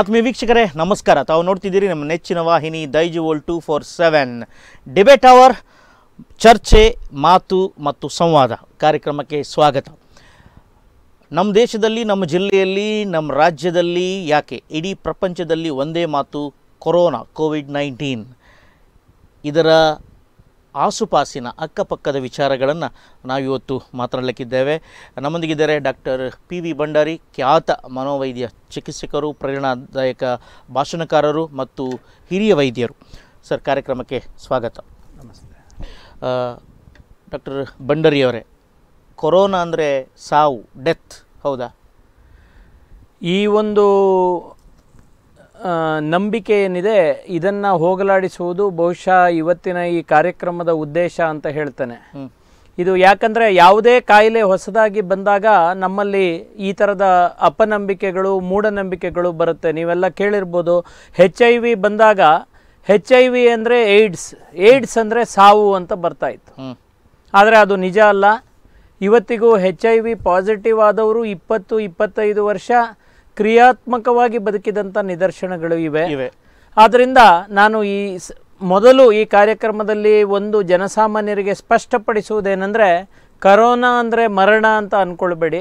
ಆತ್ಮೀಯ ವೀಕ್ಷಕರೇ ನಮಸ್ಕಾರ ತಾವು ನೋಡ್ತಿದ್ದೀರಿ ನಮ್ಮ ನೆಚ್ಚಿನ ವಾಹಿನಿ Daiji world two four seven debate hour ಚರ್ಚೆ ಮಾತು ಮತ್ತು ಸಂವಾದ ಕಾರ್ಯಕ್ರಮಕ್ಕೆ ಸ್ವಾಗತ ನಮ್ಮ ದೇಶದಲ್ಲಿ ನಮ್ಮ ಜಿಲ್ಲೆಯಲ್ಲಿ ನಮ್ಮ ರಾಜ್ಯದಲ್ಲಿ ಯಾಕೆ ಇಡೀ ಪ್ರಪಂಚದಲ್ಲಿ ಒಂದೇ ಮಾತು ಕೊರೋನಾ ಕೋವಿಡ್ ನೈನ್ಟೀನ್ ಇದರ ಆಸುಪಾಸಿನ ಅಕ್ಕಪಕ್ಕದ ವಿಚಾರಗಳನ್ನು ನಾವಿವತ್ತು ಮಾತನಾಡಲಿಕ್ಕಿದ್ದೇವೆ ನಮ್ಮೊಂದಿಗಿದ್ದಾರೆ ಡಾಕ್ಟರ್ ಪಿ ವಿ ಭಂಡಾರಿ ಖ್ಯಾತ ಮನೋವೈದ್ಯ ಚಿಕಿತ್ಸಕರು ಪ್ರೇರಣಾದಾಯಕ ಭಾಷಣಕಾರರು ಮತ್ತು ಹಿರಿಯ ವೈದ್ಯರು ಸರ್ ಕಾರ್ಯಕ್ರಮಕ್ಕೆ ಸ್ವಾಗತ ನಮಸ್ತೆ ಡಾಕ್ಟರ್ ಭಂಡಾರಿಯವರೇ ಕೊರೋನಾ ಅಂದರೆ ಸಾವು ಡೆತ್ ಹೌದಾ ಈ ಒಂದು ನಂಬಿಕೆ ಏನಿದೆ ಇದನ್ನು ಹೋಗಲಾಡಿಸುವುದು ಬಹುಶಃ ಇವತ್ತಿನ ಈ ಕಾರ್ಯಕ್ರಮದ ಉದ್ದೇಶ ಅಂತ ಹೇಳ್ತೇನೆ ಇದು ಯಾಕಂದರೆ ಯಾವುದೇ ಕಾಯಿಲೆ ಹೊಸದಾಗಿ ಬಂದಾಗ ನಮ್ಮಲ್ಲಿ ಈ ಥರದ ಅಪನಂಬಿಕೆಗಳು ಮೂಢನಂಬಿಕೆಗಳು ಬರುತ್ತೆ ನೀವೆಲ್ಲ ಕೇಳಿರ್ಬೋದು ಹೆಚ್ ಐ ವಿ ಬಂದಾಗ ಹೆಚ್ ಐ ವಿ ಅಂದರೆ ಏಡ್ಸ್ ಏಡ್ಸ್ ಅಂದರೆ ಸಾವು ಅಂತ ಬರ್ತಾಯಿತ್ತು ಆದರೆ ಅದು ನಿಜ ಅಲ್ಲ ಇವತ್ತಿಗೂ ಹೆಚ್ ಐ ವಿ ಪಾಸಿಟಿವ್ ಆದವರು ಇಪ್ಪತ್ತು ಇಪ್ಪತ್ತೈದು ವರ್ಷ ಕ್ರಿಯಾತ್ಮಕವಾಗಿ ಬದುಕಿದಂಥ ನಿದರ್ಶನಗಳು ಇವೆ ಆದ್ದರಿಂದ ನಾನು ಈ ಮೊದಲು ಈ ಕಾರ್ಯಕ್ರಮದಲ್ಲಿ ಒಂದು ಜನಸಾಮಾನ್ಯರಿಗೆ ಸ್ಪಷ್ಟಪಡಿಸುವುದೇನೆಂದರೆ ಕರೋನಾ ಅಂದರೆ ಮರಣ ಅಂತ ಅಂದ್ಕೊಳ್ಬೇಡಿ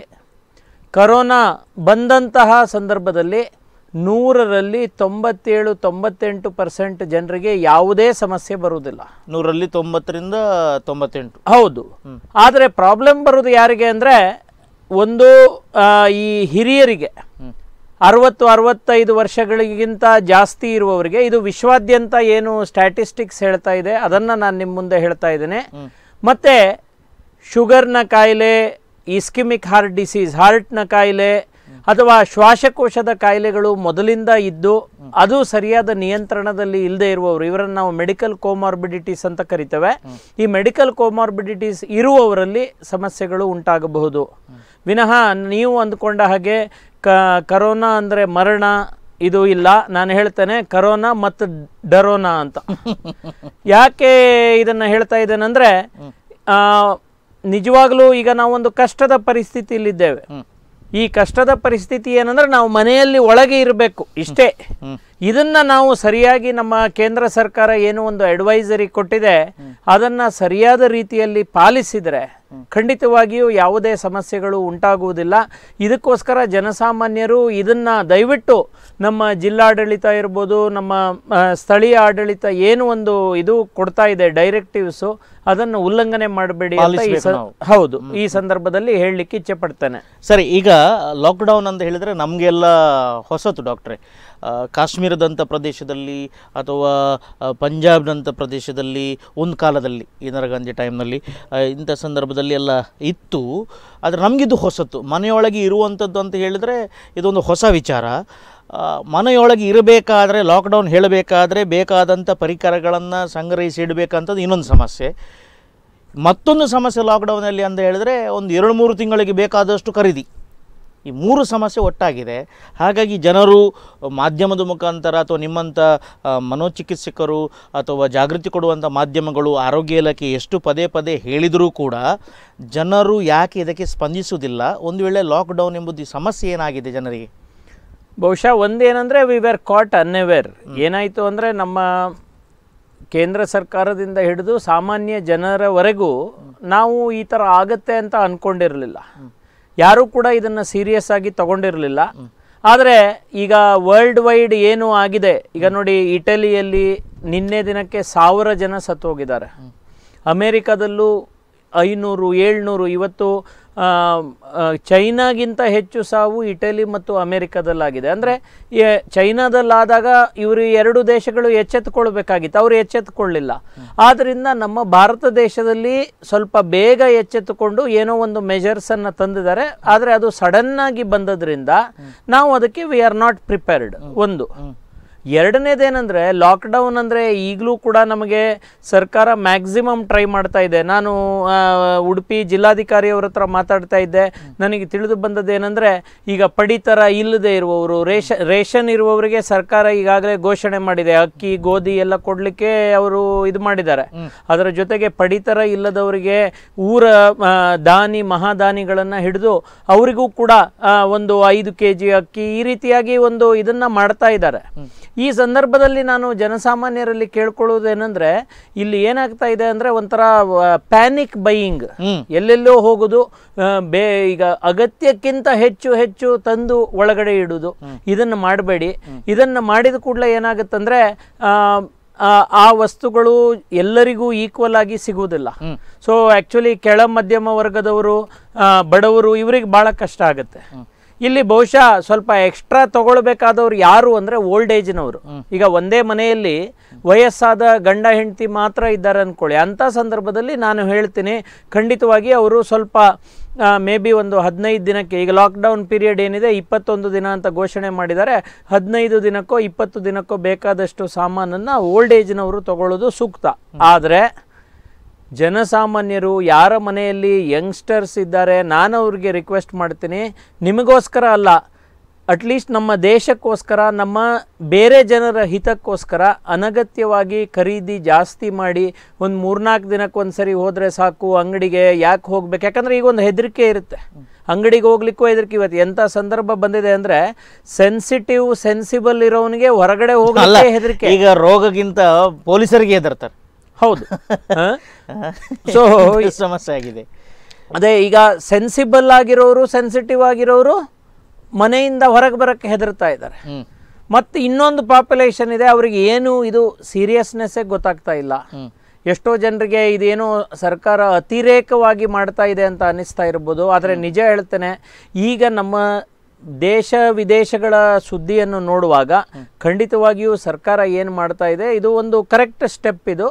ಕರೋನಾ ಬಂದಂತಹ ಸಂದರ್ಭದಲ್ಲಿ ನೂರರಲ್ಲಿ ತೊಂಬತ್ತೇಳು ತೊಂಬತ್ತೆಂಟು ಪರ್ಸೆಂಟ್ ಜನರಿಗೆ ಯಾವುದೇ ಸಮಸ್ಯೆ ಬರುವುದಿಲ್ಲ ನೂರಲ್ಲಿ ತೊಂಬತ್ತರಿಂದ ತೊಂಬತ್ತೆಂಟು ಹೌದು ಆದರೆ ಪ್ರಾಬ್ಲಮ್ ಬರೋದು ಯಾರಿಗೆ ಅಂದರೆ ಒಂದು ಈ ಹಿರಿಯರಿಗೆ ಅರವತ್ತು ಅರವತ್ತೈದು ವರ್ಷಗಳಿಗಿಂತ ಜಾಸ್ತಿ ಇರುವವರಿಗೆ ಇದು ವಿಶ್ವಾದ್ಯಂತ ಏನು ಸ್ಟ್ಯಾಟಿಸ್ಟಿಕ್ಸ್ ಹೇಳ್ತಾ ಇದೆ ಅದನ್ನು ನಾನು ನಿಮ್ಮ ಮುಂದೆ ಹೇಳ್ತಾ ಇದ್ದೇನೆ ಮತ್ತು ಶುಗರ್ನ ಕಾಯಿಲೆ ಇಸ್ಕಿಮಿಕ್ ಹಾರ್ಟ್ ಡಿಸೀಸ್ ಹಾರ್ಟ್ನ ಕಾಯಿಲೆ ಅಥವಾ ಶ್ವಾಸಕೋಶದ ಕಾಯಿಲೆಗಳು ಮೊದಲಿಂದ ಇದ್ದು ಅದು ಸರಿಯಾದ ನಿಯಂತ್ರಣದಲ್ಲಿ ಇಲ್ಲದೆ ಇರುವವರು ಇವರನ್ನು ನಾವು ಮೆಡಿಕಲ್ ಕೋಮಾರ್ಬಿಡಿಟೀಸ್ ಅಂತ ಕರಿತೇವೆ ಈ ಮೆಡಿಕಲ್ ಕೋಮಾರ್ಬಿಡಿಟೀಸ್ ಇರುವವರಲ್ಲಿ ಸಮಸ್ಯೆಗಳು ಉಂಟಾಗಬಹುದು ವಿನಃ ನೀವು ಅಂದ್ಕೊಂಡ ಹಾಗೆ ಕ ಕರೋನಾ ಅಂದರೆ ಮರಣ ಇದು ಇಲ್ಲ ನಾನು ಹೇಳ್ತೇನೆ ಕರೋನಾ ಮತ್ತು ಡರೋನಾ ಅಂತ ಯಾಕೆ ಇದನ್ನು ಹೇಳ್ತಾ ಇದ್ದೇನೆ ಅಂದರೆ ನಿಜವಾಗಲೂ ಈಗ ನಾವೊಂದು ಕಷ್ಟದ ಪರಿಸ್ಥಿತಿಯಲ್ಲಿದ್ದೇವೆ ಈ ಕಷ್ಟದ ಪರಿಸ್ಥಿತಿ ಏನಂದ್ರೆ ನಾವು ಮನೆಯಲ್ಲಿ ಒಳಗೆ ಇರಬೇಕು ಇಷ್ಟೇ ಇದನ್ನ ನಾವು ಸರಿಯಾಗಿ ನಮ್ಮ ಕೇಂದ್ರ ಸರ್ಕಾರ ಏನು ಒಂದು ಅಡ್ವೈಸರಿ ಕೊಟ್ಟಿದೆ ಅದನ್ನ ಸರಿಯಾದ ರೀತಿಯಲ್ಲಿ ಪಾಲಿಸಿದ್ರೆ ಖಂಡಿತವಾಗಿಯೂ ಯಾವುದೇ ಸಮಸ್ಯೆಗಳು ಉಂಟಾಗುವುದಿಲ್ಲ ಇದಕ್ಕೋಸ್ಕರ ಜನಸಾಮಾನ್ಯರು ಇದನ್ನ ದಯವಿಟ್ಟು ನಮ್ಮ ಜಿಲ್ಲಾಡಳಿತ ಇರ್ಬೋದು ನಮ್ಮ ಸ್ಥಳೀಯ ಆಡಳಿತ ಏನು ಒಂದು ಇದು ಕೊಡ್ತಾ ಇದೆ ಡೈರೆಕ್ಟಿವ್ಸು ಅದನ್ನು ಉಲ್ಲಂಘನೆ ಮಾಡಬೇಡಿ ಹೌದು ಈ ಸಂದರ್ಭದಲ್ಲಿ ಹೇಳಲಿಕ್ಕೆ ಇಚ್ಛೆ ಪಡ್ತೇನೆ ಸರಿ ಈಗ ಲಾಕ್ಡೌನ್ ಅಂತ ಹೇಳಿದ್ರೆ ನಮ್ಗೆಲ್ಲ ಹೊಸತು ಡಾಕ್ಟ್ರೆ ಕಾಶ್ಮೀರದಂಥ ಪ್ರದೇಶದಲ್ಲಿ ಅಥವಾ ಪಂಜಾಬ್ನಂಥ ಪ್ರದೇಶದಲ್ಲಿ ಒಂದು ಕಾಲದಲ್ಲಿ ಇಂದಿರಾಗಾಂಧಿ ಟೈಮ್ನಲ್ಲಿ ಇಂಥ ಸಂದರ್ಭದಲ್ಲಿ ಎಲ್ಲ ಇತ್ತು ಆದರೆ ನಮಗಿದು ಹೊಸತು ಮನೆಯೊಳಗೆ ಇರುವಂಥದ್ದು ಅಂತ ಹೇಳಿದರೆ ಇದೊಂದು ಹೊಸ ವಿಚಾರ ಮನೆಯೊಳಗೆ ಇರಬೇಕಾದ್ರೆ ಲಾಕ್ಡೌನ್ ಹೇಳಬೇಕಾದ್ರೆ ಬೇಕಾದಂಥ ಪರಿಕರಗಳನ್ನು ಸಂಗ್ರಹಿಸಿ ಇಡಬೇಕಂಥದ್ದು ಇನ್ನೊಂದು ಸಮಸ್ಯೆ ಮತ್ತೊಂದು ಸಮಸ್ಯೆ ಲಾಕ್ಡೌನಲ್ಲಿ ಅಂತ ಹೇಳಿದರೆ ಒಂದು ಎರಡು ಮೂರು ತಿಂಗಳಿಗೆ ಬೇಕಾದಷ್ಟು ಖರೀದಿ ಈ ಮೂರು ಸಮಸ್ಯೆ ಒಟ್ಟಾಗಿದೆ ಹಾಗಾಗಿ ಜನರು ಮಾಧ್ಯಮದ ಮುಖಾಂತರ ಅಥವಾ ನಿಮ್ಮಂಥ ಮನೋಚಿಕಿತ್ಸಕರು ಅಥವಾ ಜಾಗೃತಿ ಕೊಡುವಂಥ ಮಾಧ್ಯಮಗಳು ಆರೋಗ್ಯ ಇಲಾಖೆ ಎಷ್ಟು ಪದೇ ಪದೇ ಹೇಳಿದರೂ ಕೂಡ ಜನರು ಯಾಕೆ ಇದಕ್ಕೆ ಸ್ಪಂದಿಸುವುದಿಲ್ಲ ಒಂದು ವೇಳೆ ಲಾಕ್ಡೌನ್ ಎಂಬುದು ಈ ಸಮಸ್ಯೆ ಏನಾಗಿದೆ ಜನರಿಗೆ ಬಹುಶಃ ಒಂದೇನೆಂದರೆ ವಿ ವೇರ್ ಕಾಟ್ ಅನ್ಅವೇರ್ ಏನಾಯಿತು ಅಂದರೆ ನಮ್ಮ ಕೇಂದ್ರ ಸರ್ಕಾರದಿಂದ ಹಿಡಿದು ಸಾಮಾನ್ಯ ಜನರವರೆಗೂ ನಾವು ಈ ಥರ ಆಗತ್ತೆ ಅಂತ ಅಂದ್ಕೊಂಡಿರಲಿಲ್ಲ ಯಾರೂ ಕೂಡ ಇದನ್ನು ಸೀರಿಯಸ್ ಆಗಿ ತಗೊಂಡಿರಲಿಲ್ಲ ಆದರೆ ಈಗ ವರ್ಲ್ಡ್ ವೈಡ್ ಏನು ಆಗಿದೆ ಈಗ ನೋಡಿ ಇಟಲಿಯಲ್ಲಿ ನಿನ್ನೆ ದಿನಕ್ಕೆ ಸಾವಿರ ಜನ ಸತ್ತು ಹೋಗಿದ್ದಾರೆ ಅಮೇರಿಕಾದಲ್ಲೂ ಐನೂರು ಏಳ್ನೂರು ಇವತ್ತು ಚೈನಾಗಿಂತ ಹೆಚ್ಚು ಸಾವು ಇಟಲಿ ಮತ್ತು ಅಮೆರಿಕದಲ್ಲಾಗಿದೆ ಅಂದರೆ ಚೈನಾದಲ್ಲಾದಾಗ ಇವರು ಎರಡು ದೇಶಗಳು ಎಚ್ಚೆತ್ತುಕೊಳ್ಬೇಕಾಗಿತ್ತು ಅವರು ಎಚ್ಚೆತ್ತುಕೊಳ್ಳಿಲ್ಲ ಆದ್ದರಿಂದ ನಮ್ಮ ಭಾರತ ದೇಶದಲ್ಲಿ ಸ್ವಲ್ಪ ಬೇಗ ಎಚ್ಚೆತ್ತುಕೊಂಡು ಏನೋ ಒಂದು ಮೆಜರ್ಸನ್ನು ತಂದಿದ್ದಾರೆ ಆದರೆ ಅದು ಸಡನ್ನಾಗಿ ಬಂದದ್ರಿಂದ ನಾವು ಅದಕ್ಕೆ ವಿ ಆರ್ ನಾಟ್ ಪ್ರಿಪೇರ್ಡ್ ಒಂದು ಎರಡನೇದೇನೆಂದರೆ ಲಾಕ್ಡೌನ್ ಅಂದರೆ ಈಗಲೂ ಕೂಡ ನಮಗೆ ಸರ್ಕಾರ ಮ್ಯಾಕ್ಸಿಮಮ್ ಟ್ರೈ ಮಾಡ್ತಾ ಇದೆ ನಾನು ಉಡುಪಿ ಜಿಲ್ಲಾಧಿಕಾರಿಯವ್ರ ಹತ್ರ ಮಾತಾಡ್ತಾ ಇದ್ದೆ ನನಗೆ ತಿಳಿದು ಬಂದದ್ದೇನೆಂದರೆ ಈಗ ಪಡಿತರ ಇಲ್ಲದೆ ಇರುವವರು ರೇಷ ರೇಷನ್ ಇರುವವರಿಗೆ ಸರ್ಕಾರ ಈಗಾಗಲೇ ಘೋಷಣೆ ಮಾಡಿದೆ ಅಕ್ಕಿ ಗೋಧಿ ಎಲ್ಲ ಕೊಡಲಿಕ್ಕೆ ಅವರು ಇದು ಮಾಡಿದ್ದಾರೆ ಅದರ ಜೊತೆಗೆ ಪಡಿತರ ಇಲ್ಲದವರಿಗೆ ಊರ ದಾನಿ ಮಹಾದಾನಿಗಳನ್ನು ಹಿಡಿದು ಅವರಿಗೂ ಕೂಡ ಒಂದು ಐದು ಕೆ ಜಿ ಅಕ್ಕಿ ಈ ರೀತಿಯಾಗಿ ಒಂದು ಇದನ್ನು ಮಾಡ್ತಾ ಇದ್ದಾರೆ ಈ ಸಂದರ್ಭದಲ್ಲಿ ನಾನು ಜನಸಾಮಾನ್ಯರಲ್ಲಿ ಕೇಳ್ಕೊಳ್ಳೋದೇನೆಂದರೆ ಇಲ್ಲಿ ಏನಾಗ್ತಾ ಇದೆ ಅಂದರೆ ಒಂಥರ ಪ್ಯಾನಿಕ್ ಬೈಯಿಂಗ್ ಎಲ್ಲೆಲ್ಲೋ ಹೋಗುದು ಬೇ ಈಗ ಅಗತ್ಯಕ್ಕಿಂತ ಹೆಚ್ಚು ಹೆಚ್ಚು ತಂದು ಒಳಗಡೆ ಇಡುದು ಇದನ್ನು ಮಾಡಬೇಡಿ ಇದನ್ನು ಮಾಡಿದ ಕೂಡಲೇ ಏನಾಗುತ್ತಂದರೆ ಆ ವಸ್ತುಗಳು ಎಲ್ಲರಿಗೂ ಈಕ್ವಲ್ ಆಗಿ ಸಿಗುವುದಿಲ್ಲ ಸೊ ಆ್ಯಕ್ಚುಲಿ ಕೆಳ ಮಧ್ಯಮ ವರ್ಗದವರು ಬಡವರು ಇವರಿಗೆ ಭಾಳ ಕಷ್ಟ ಆಗುತ್ತೆ ಇಲ್ಲಿ ಬಹುಶಃ ಸ್ವಲ್ಪ ಎಕ್ಸ್ಟ್ರಾ ತಗೊಳ್ಬೇಕಾದವ್ರು ಯಾರು ಅಂದರೆ ಓಲ್ಡ್ ಏಜ್ನವರು ಈಗ ಒಂದೇ ಮನೆಯಲ್ಲಿ ವಯಸ್ಸಾದ ಗಂಡ ಹೆಂಡತಿ ಮಾತ್ರ ಇದ್ದಾರೆ ಅಂದ್ಕೊಳ್ಳಿ ಅಂಥ ಸಂದರ್ಭದಲ್ಲಿ ನಾನು ಹೇಳ್ತೀನಿ ಖಂಡಿತವಾಗಿ ಅವರು ಸ್ವಲ್ಪ ಮೇ ಬಿ ಒಂದು ಹದಿನೈದು ದಿನಕ್ಕೆ ಈಗ ಲಾಕ್ಡೌನ್ ಪೀರಿಯಡ್ ಏನಿದೆ ಇಪ್ಪತ್ತೊಂದು ದಿನ ಅಂತ ಘೋಷಣೆ ಮಾಡಿದ್ದಾರೆ ಹದಿನೈದು ದಿನಕ್ಕೋ ಇಪ್ಪತ್ತು ದಿನಕ್ಕೋ ಬೇಕಾದಷ್ಟು ಸಾಮಾನನ್ನು ಓಲ್ಡ್ ಏಜ್ನವರು ತಗೊಳ್ಳೋದು ಸೂಕ್ತ ಆದರೆ ಜನಸಾಮಾನ್ಯರು ಯಾರ ಮನೆಯಲ್ಲಿ ಯಂಗ್ಸ್ಟರ್ಸ್ ಇದ್ದಾರೆ ನಾನು ಅವ್ರಿಗೆ ರಿಕ್ವೆಸ್ಟ್ ಮಾಡ್ತೀನಿ ನಿಮಗೋಸ್ಕರ ಅಲ್ಲ ಅಟ್ಲೀಸ್ಟ್ ನಮ್ಮ ದೇಶಕ್ಕೋಸ್ಕರ ನಮ್ಮ ಬೇರೆ ಜನರ ಹಿತಕ್ಕೋಸ್ಕರ ಅನಗತ್ಯವಾಗಿ ಖರೀದಿ ಜಾಸ್ತಿ ಮಾಡಿ ಒಂದು ಮೂರ್ನಾಲ್ಕು ಒಂದು ಸರಿ ಹೋದರೆ ಸಾಕು ಅಂಗಡಿಗೆ ಯಾಕೆ ಹೋಗ್ಬೇಕು ಯಾಕಂದರೆ ಈಗ ಒಂದು ಹೆದರಿಕೆ ಇರುತ್ತೆ ಅಂಗಡಿಗೆ ಹೋಗ್ಲಿಕ್ಕೂ ಹೆದರಿಕೆ ಇವತ್ತು ಎಂಥ ಸಂದರ್ಭ ಬಂದಿದೆ ಅಂದರೆ ಸೆನ್ಸಿಟಿವ್ ಸೆನ್ಸಿಬಲ್ ಇರೋವನಿಗೆ ಹೊರಗಡೆ ಹೋಗಲ್ಲ ಹೆದರಿಕೆ ಈಗ ರೋಗಕ್ಕಿಂತ ಪೊಲೀಸರಿಗೆ ಹೆದರ್ತಾರೆ ಹೌದು ಸೊ ಸಮಸ್ಯೆ ಆಗಿದೆ ಅದೇ ಈಗ ಸೆನ್ಸಿಬಲ್ ಆಗಿರೋರು ಸೆನ್ಸಿಟಿವ್ ಆಗಿರೋರು ಮನೆಯಿಂದ ಹೊರಗೆ ಬರಕ್ಕೆ ಹೆದರ್ತಾ ಇದ್ದಾರೆ ಮತ್ತೆ ಇನ್ನೊಂದು ಪಾಪ್ಯುಲೇಷನ್ ಇದೆ ಅವ್ರಿಗೆ ಏನು ಇದು ಸೀರಿಯಸ್ನೆಸ್ಸೇ ಗೊತ್ತಾಗ್ತಾ ಇಲ್ಲ ಎಷ್ಟೋ ಜನರಿಗೆ ಇದೇನು ಸರ್ಕಾರ ಅತಿರೇಕವಾಗಿ ಮಾಡ್ತಾ ಇದೆ ಅಂತ ಅನ್ನಿಸ್ತಾ ಇರ್ಬೋದು ಆದರೆ ನಿಜ ಹೇಳ್ತೇನೆ ಈಗ ನಮ್ಮ ದೇಶ ವಿದೇಶಗಳ ಸುದ್ದಿಯನ್ನು ನೋಡುವಾಗ ಖಂಡಿತವಾಗಿಯೂ ಸರ್ಕಾರ ಏನು ಮಾಡ್ತಾ ಇದೆ ಇದು ಒಂದು ಕರೆಕ್ಟ್ ಸ್ಟೆಪ್ ಇದು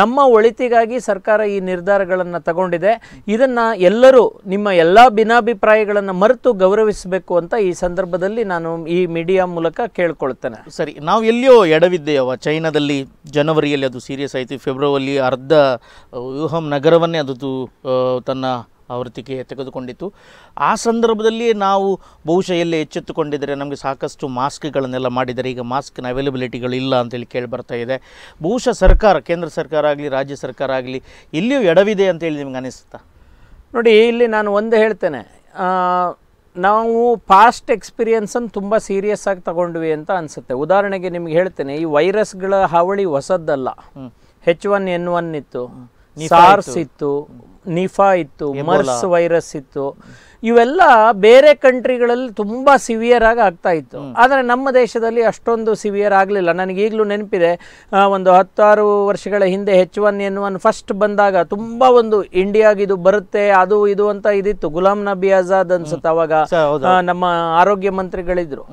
ನಮ್ಮ ಒಳಿತಿಗಾಗಿ ಸರ್ಕಾರ ಈ ನಿರ್ಧಾರಗಳನ್ನು ತಗೊಂಡಿದೆ ಇದನ್ನು ಎಲ್ಲರೂ ನಿಮ್ಮ ಎಲ್ಲ ಭಿನ್ನಾಭಿಪ್ರಾಯಗಳನ್ನು ಮರೆತು ಗೌರವಿಸಬೇಕು ಅಂತ ಈ ಸಂದರ್ಭದಲ್ಲಿ ನಾನು ಈ ಮೀಡಿಯಾ ಮೂಲಕ ಕೇಳ್ಕೊಳ್ತೇನೆ ಸರಿ ನಾವು ಎಲ್ಲಿಯೋ ಎಡವಿದ್ದೇವ ಚೈನಾದಲ್ಲಿ ಜನವರಿಯಲ್ಲಿ ಅದು ಸೀರಿಯಸ್ ಆಯಿತು ಫೆಬ್ರವರಿ ಅರ್ಧ ವ್ಯೂಹಂ ನಗರವನ್ನೇ ಅದು ತನ್ನ ಆವೃತ್ತಿಗೆ ತೆಗೆದುಕೊಂಡಿತ್ತು ಆ ಸಂದರ್ಭದಲ್ಲಿ ನಾವು ಬಹುಶಃ ಎಲ್ಲೇ ಎಚ್ಚೆತ್ತುಕೊಂಡಿದ್ದರೆ ನಮಗೆ ಸಾಕಷ್ಟು ಮಾಸ್ಕ್ಗಳನ್ನೆಲ್ಲ ಮಾಡಿದರೆ ಈಗ ಮಾಸ್ಕ್ನ ಇಲ್ಲ ಅಂತೇಳಿ ಕೇಳಿ ಬರ್ತಾ ಇದೆ ಬಹುಶಃ ಸರ್ಕಾರ ಕೇಂದ್ರ ಸರ್ಕಾರ ಆಗಲಿ ರಾಜ್ಯ ಸರ್ಕಾರ ಆಗಲಿ ಇಲ್ಲಿಯೂ ಎಡವಿದೆ ಅಂತೇಳಿ ನಿಮ್ಗೆ ಅನಿಸುತ್ತಾ ನೋಡಿ ಇಲ್ಲಿ ನಾನು ಒಂದು ಹೇಳ್ತೇನೆ ನಾವು ಪಾಸ್ಟ್ ಎಕ್ಸ್ಪೀರಿಯನ್ಸನ್ನು ತುಂಬ ಸೀರಿಯಸ್ ಆಗಿ ತಗೊಂಡ್ವಿ ಅಂತ ಅನಿಸುತ್ತೆ ಉದಾಹರಣೆಗೆ ನಿಮ್ಗೆ ಹೇಳ್ತೇನೆ ಈ ವೈರಸ್ಗಳ ಹಾವಳಿ ಹೊಸದ್ದಲ್ಲ ಹೆಚ್ ಒನ್ ಎನ್ ಒನ್ ಇತ್ತು ಸಾರ್ಸ್ ಇತ್ತು ನಿಫಾ ಇತ್ತು ಮರ್ಸ್ ವೈರಸ್ ಇತ್ತು ಇವೆಲ್ಲ ಬೇರೆ ಕಂಟ್ರಿಗಳಲ್ಲಿ ತುಂಬ ಸಿವಿಯರ್ ಆಗಿ ಆಗ್ತಾ ಇತ್ತು ಆದರೆ ನಮ್ಮ ದೇಶದಲ್ಲಿ ಅಷ್ಟೊಂದು ಸಿವಿಯರ್ ಆಗಲಿಲ್ಲ ಈಗಲೂ ನೆನಪಿದೆ ಒಂದು ಹತ್ತಾರು ವರ್ಷಗಳ ಹಿಂದೆ H one N one first ಬಂದಾಗ ತುಂಬಾ ಒಂದು ಇಂಡಿಯಾಗಿದು ಬರುತ್ತೆ ಅದು ಇದು ಅಂತ ಇದಿತ್ತು ಗುಲಾಮ್ ನಬಿ ಆಜಾದ್ ಅನ್ಸುತ್ತೆ ಅವಾಗ ನಮ್ಮ ಆರೋಗ್ಯ ಮಂತ್ರಿಗಳಿದ್ರು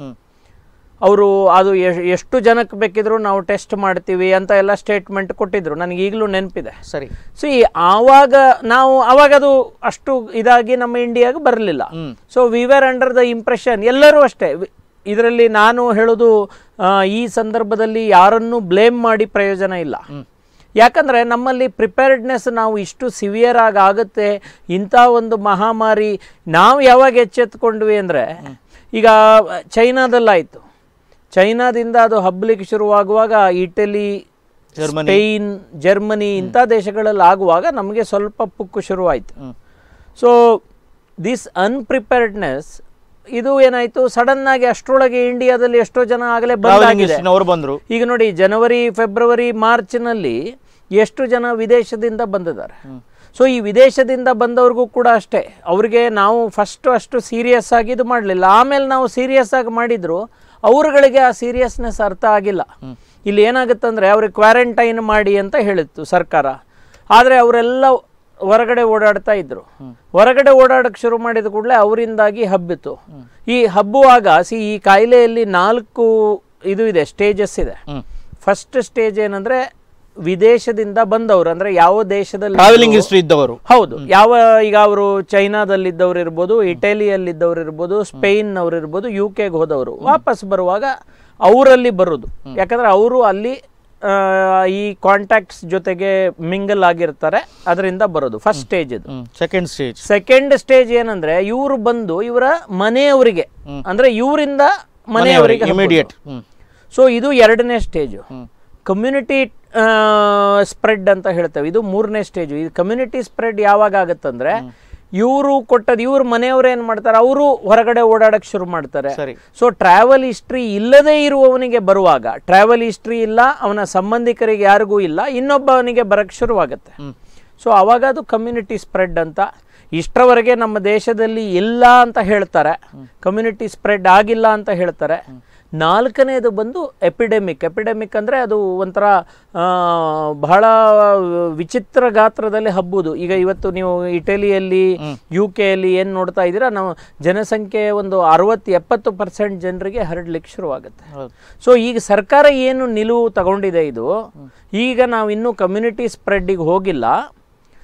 ಅವರು ಅದು ಎಷ್ಟು ಜನಕ್ಕೆ ಬೇಕಿದ್ರು ನಾವು ಟೆಸ್ಟ್ ಮಾಡ್ತೀವಿ ಅಂತ ಎಲ್ಲ ಸ್ಟೇಟ್ಮೆಂಟ್ ಕೊಟ್ಟಿದ್ರು ನನಗೆ ಈಗಲೂ ನೆನಪಿದೆ ಸರಿ ಸೊ ಈ ಆವಾಗ ನಾವು ಆವಾಗ ಅದು ಅಷ್ಟು ಇದಾಗಿ ನಮ್ಮ ಇಂಡಿಯಾಗೆ ಬರಲಿಲ್ಲ so we were under the impression ಎಲ್ಲರೂ ಅಷ್ಟೇ ಇದರಲ್ಲಿ ನಾನು ಹೇಳೋದು ಈ ಸಂದರ್ಭದಲ್ಲಿ ಯಾರನ್ನೂ ಬ್ಲೇಮ್ ಮಾಡಿ ಪ್ರಯೋಜನ ಇಲ್ಲ ಯಾಕಂದರೆ ನಮ್ಮಲ್ಲಿ ಪ್ರಿಪೇರ್ಡ್ನೆಸ್ ನಾವು ಇಷ್ಟು ಸಿವಿಯರ್ ಆಗಿ ಆಗುತ್ತೆ ಇಂಥ ಒಂದು ಮಹಾಮಾರಿ ನಾವು ಯಾವಾಗ ಎಚ್ಚೆತ್ಕೊಂಡ್ವಿ ಅಂದರೆ ಈಗ ಚೈನಾದಲ್ಲಾಯಿತು ಚೈನಾದಿಂದ ಅದು ಹಬ್ಬಲಿಕ್ಕೆ ಶುರುವಾಗುವಾಗ ಇಟಲಿ ಸ್ಪೇನ್ ಜರ್ಮನಿ ಇಂಥ ದೇಶಗಳಲ್ಲಿ ಆಗುವಾಗ ನಮಗೆ ಸ್ವಲ್ಪ ಪುಕ್ಕು ಶುರುವಾಯಿತು ಸೊ ದಿಸ್ ಅನ್ಪ್ರಿಪೇರ್ಡ್ನೆಸ್ ಇದು ಏನಾಯ್ತು ಸಡನ್ ಆಗಿ ಅಷ್ಟರೊಳಗೆ ಇಂಡಿಯಾದಲ್ಲಿ ಎಷ್ಟೋ ಜನ ಆಗಲೇ ಬಂದರು ಈಗ ನೋಡಿ ಜನವರಿ ಫೆಬ್ರವರಿ ಮಾರ್ಚ್ನಲ್ಲಿ ಎಷ್ಟು ಜನ ವಿದೇಶದಿಂದ ಬಂದಿದ್ದಾರೆ ಸೊ ಈ ವಿದೇಶದಿಂದ ಬಂದವ್ರಿಗೂ ಕೂಡ ಅಷ್ಟೇ ಅವ್ರಿಗೆ ನಾವು ಫಸ್ಟ್ ಅಷ್ಟು ಸೀರಿಯಸ್ ಆಗಿ ಇದು ಮಾಡಲಿಲ್ಲ ಆಮೇಲೆ ನಾವು ಸೀರಿಯಸ್ ಆಗಿ ಮಾಡಿದ್ರು ಅವರುಗಳಿಗೆ ಆ ಸೀರಿಯಸ್ನೆಸ್ ಅರ್ಥ ಆಗಿಲ್ಲ ಇಲ್ಲಿ ಏನಾಗುತ್ತಂದರೆ ಅವ್ರಿಗೆ ಕ್ವಾರಂಟೈನ್ ಮಾಡಿ ಅಂತ ಹೇಳಿತ್ತು ಸರ್ಕಾರ ಆದರೆ ಅವರೆಲ್ಲ ಹೊರಗಡೆ ಓಡಾಡ್ತಾ ಇದ್ರು ಹೊರಗಡೆ ಓಡಾಡಕ್ಕೆ ಶುರು ಮಾಡಿದ ಕೂಡಲೇ ಅವರಿಂದಾಗಿ ಹಬ್ಬಿತ್ತು ಈ ಹಬ್ಬುವಾಗ ಸಿ ಈ ಕಾಯಿಲೆಯಲ್ಲಿ ನಾಲ್ಕು ಇದು ಇದೆ ಸ್ಟೇಜಸ್ ಇದೆ ಫಸ್ಟ್ ಸ್ಟೇಜ್ ಏನಂದರೆ ವಿದೇಶದಿಂದ ಬಂದವರು ಅಂದ್ರೆ ಯಾವ ದೇಶದಲ್ಲಿ ಟ್ರಾವೆಲಿಂಗ್ ಹಿಸ್ಟ್ರಿ ಇದ್ದವರು ಹೌದು ಯಾವ ಈಗ ಅವರು ಇದ್ದವರು ಇರ್ಬೋದು ಇದ್ದವರು ಇರ್ಬೋದು ಸ್ಪೇನ್ ಅವ್ರು ಇರ್ಬೋದು ಯು ಕೆಗೆ ಹೋದವರು ವಾಪಸ್ ಬರುವಾಗ ಅವರಲ್ಲಿ ಬರೋದು ಯಾಕಂದ್ರೆ ಅವರು ಅಲ್ಲಿ ಈ ಕಾಂಟ್ಯಾಕ್ಟ್ಸ್ ಜೊತೆಗೆ ಮಿಂಗಲ್ ಆಗಿರ್ತಾರೆ ಅದರಿಂದ ಬರೋದು ಫಸ್ಟ್ ಸ್ಟೇಜ್ ಇದು ಸೆಕೆಂಡ್ ಸ್ಟೇಜ್ ಸೆಕೆಂಡ್ ಸ್ಟೇಜ್ ಏನಂದ್ರೆ ಇವರು ಬಂದು ಇವರ ಮನೆಯವರಿಗೆ ಅಂದ್ರೆ ಇವರಿಂದ ಮನೆಯವರಿಗೆ ಇಮಿಡಿಯೇಟ್ ಸೊ ಇದು ಎರಡನೇ ಸ್ಟೇಜ್ ಕಮ್ಯುನಿಟಿ ಸ್ಪ್ರೆಡ್ ಅಂತ ಹೇಳ್ತೇವೆ ಇದು ಮೂರನೇ ಸ್ಟೇಜು ಇದು ಕಮ್ಯುನಿಟಿ ಸ್ಪ್ರೆಡ್ ಯಾವಾಗ ಆಗುತ್ತಂದ್ರೆ ಇವರು ಕೊಟ್ಟದ್ದು ಇವ್ರ ಮನೆಯವ್ರು ಏನು ಮಾಡ್ತಾರೆ ಅವರು ಹೊರಗಡೆ ಓಡಾಡಕ್ಕೆ ಶುರು ಮಾಡ್ತಾರೆ ಸೊ ಟ್ರಾವೆಲ್ ಹಿಸ್ಟ್ರಿ ಇಲ್ಲದೆ ಇರುವವನಿಗೆ ಬರುವಾಗ ಟ್ರಾವೆಲ್ ಹಿಸ್ಟ್ರಿ ಇಲ್ಲ ಅವನ ಸಂಬಂಧಿಕರಿಗೆ ಯಾರಿಗೂ ಇಲ್ಲ ಇನ್ನೊಬ್ಬವನಿಗೆ ಬರಕ್ಕೆ ಶುರುವಾಗುತ್ತೆ ಸೊ ಅವಾಗ ಅದು ಕಮ್ಯುನಿಟಿ ಸ್ಪ್ರೆಡ್ ಅಂತ ಇಷ್ಟರವರೆಗೆ ನಮ್ಮ ದೇಶದಲ್ಲಿ ಇಲ್ಲ ಅಂತ ಹೇಳ್ತಾರೆ ಕಮ್ಯುನಿಟಿ ಸ್ಪ್ರೆಡ್ ಆಗಿಲ್ಲ ಅಂತ ಹೇಳ್ತಾರೆ ನಾಲ್ಕನೇದು ಬಂದು ಎಪಿಡೆಮಿಕ್ ಎಪಿಡೆಮಿಕ್ ಅಂದರೆ ಅದು ಒಂಥರ ಬಹಳ ವಿಚಿತ್ರ ಗಾತ್ರದಲ್ಲಿ ಹಬ್ಬುದು ಈಗ ಇವತ್ತು ನೀವು ಇಟಲಿಯಲ್ಲಿ ಯು ಕೆಯಲ್ಲಿ ಏನು ನೋಡ್ತಾ ಇದ್ದೀರಾ ನಾವು ಜನಸಂಖ್ಯೆ ಒಂದು ಅರವತ್ತು ಎಪ್ಪತ್ತು ಪರ್ಸೆಂಟ್ ಜನರಿಗೆ ಹರಡ್ಲಿಕ್ಕೆ ಶುರುವಾಗುತ್ತೆ ಸೊ ಈಗ ಸರ್ಕಾರ ಏನು ನಿಲುವು ತಗೊಂಡಿದೆ ಇದು ಈಗ ನಾವು ಇನ್ನೂ ಕಮ್ಯುನಿಟಿ ಸ್ಪ್ರೆಡ್ಡಿಗೆ ಹೋಗಿಲ್ಲ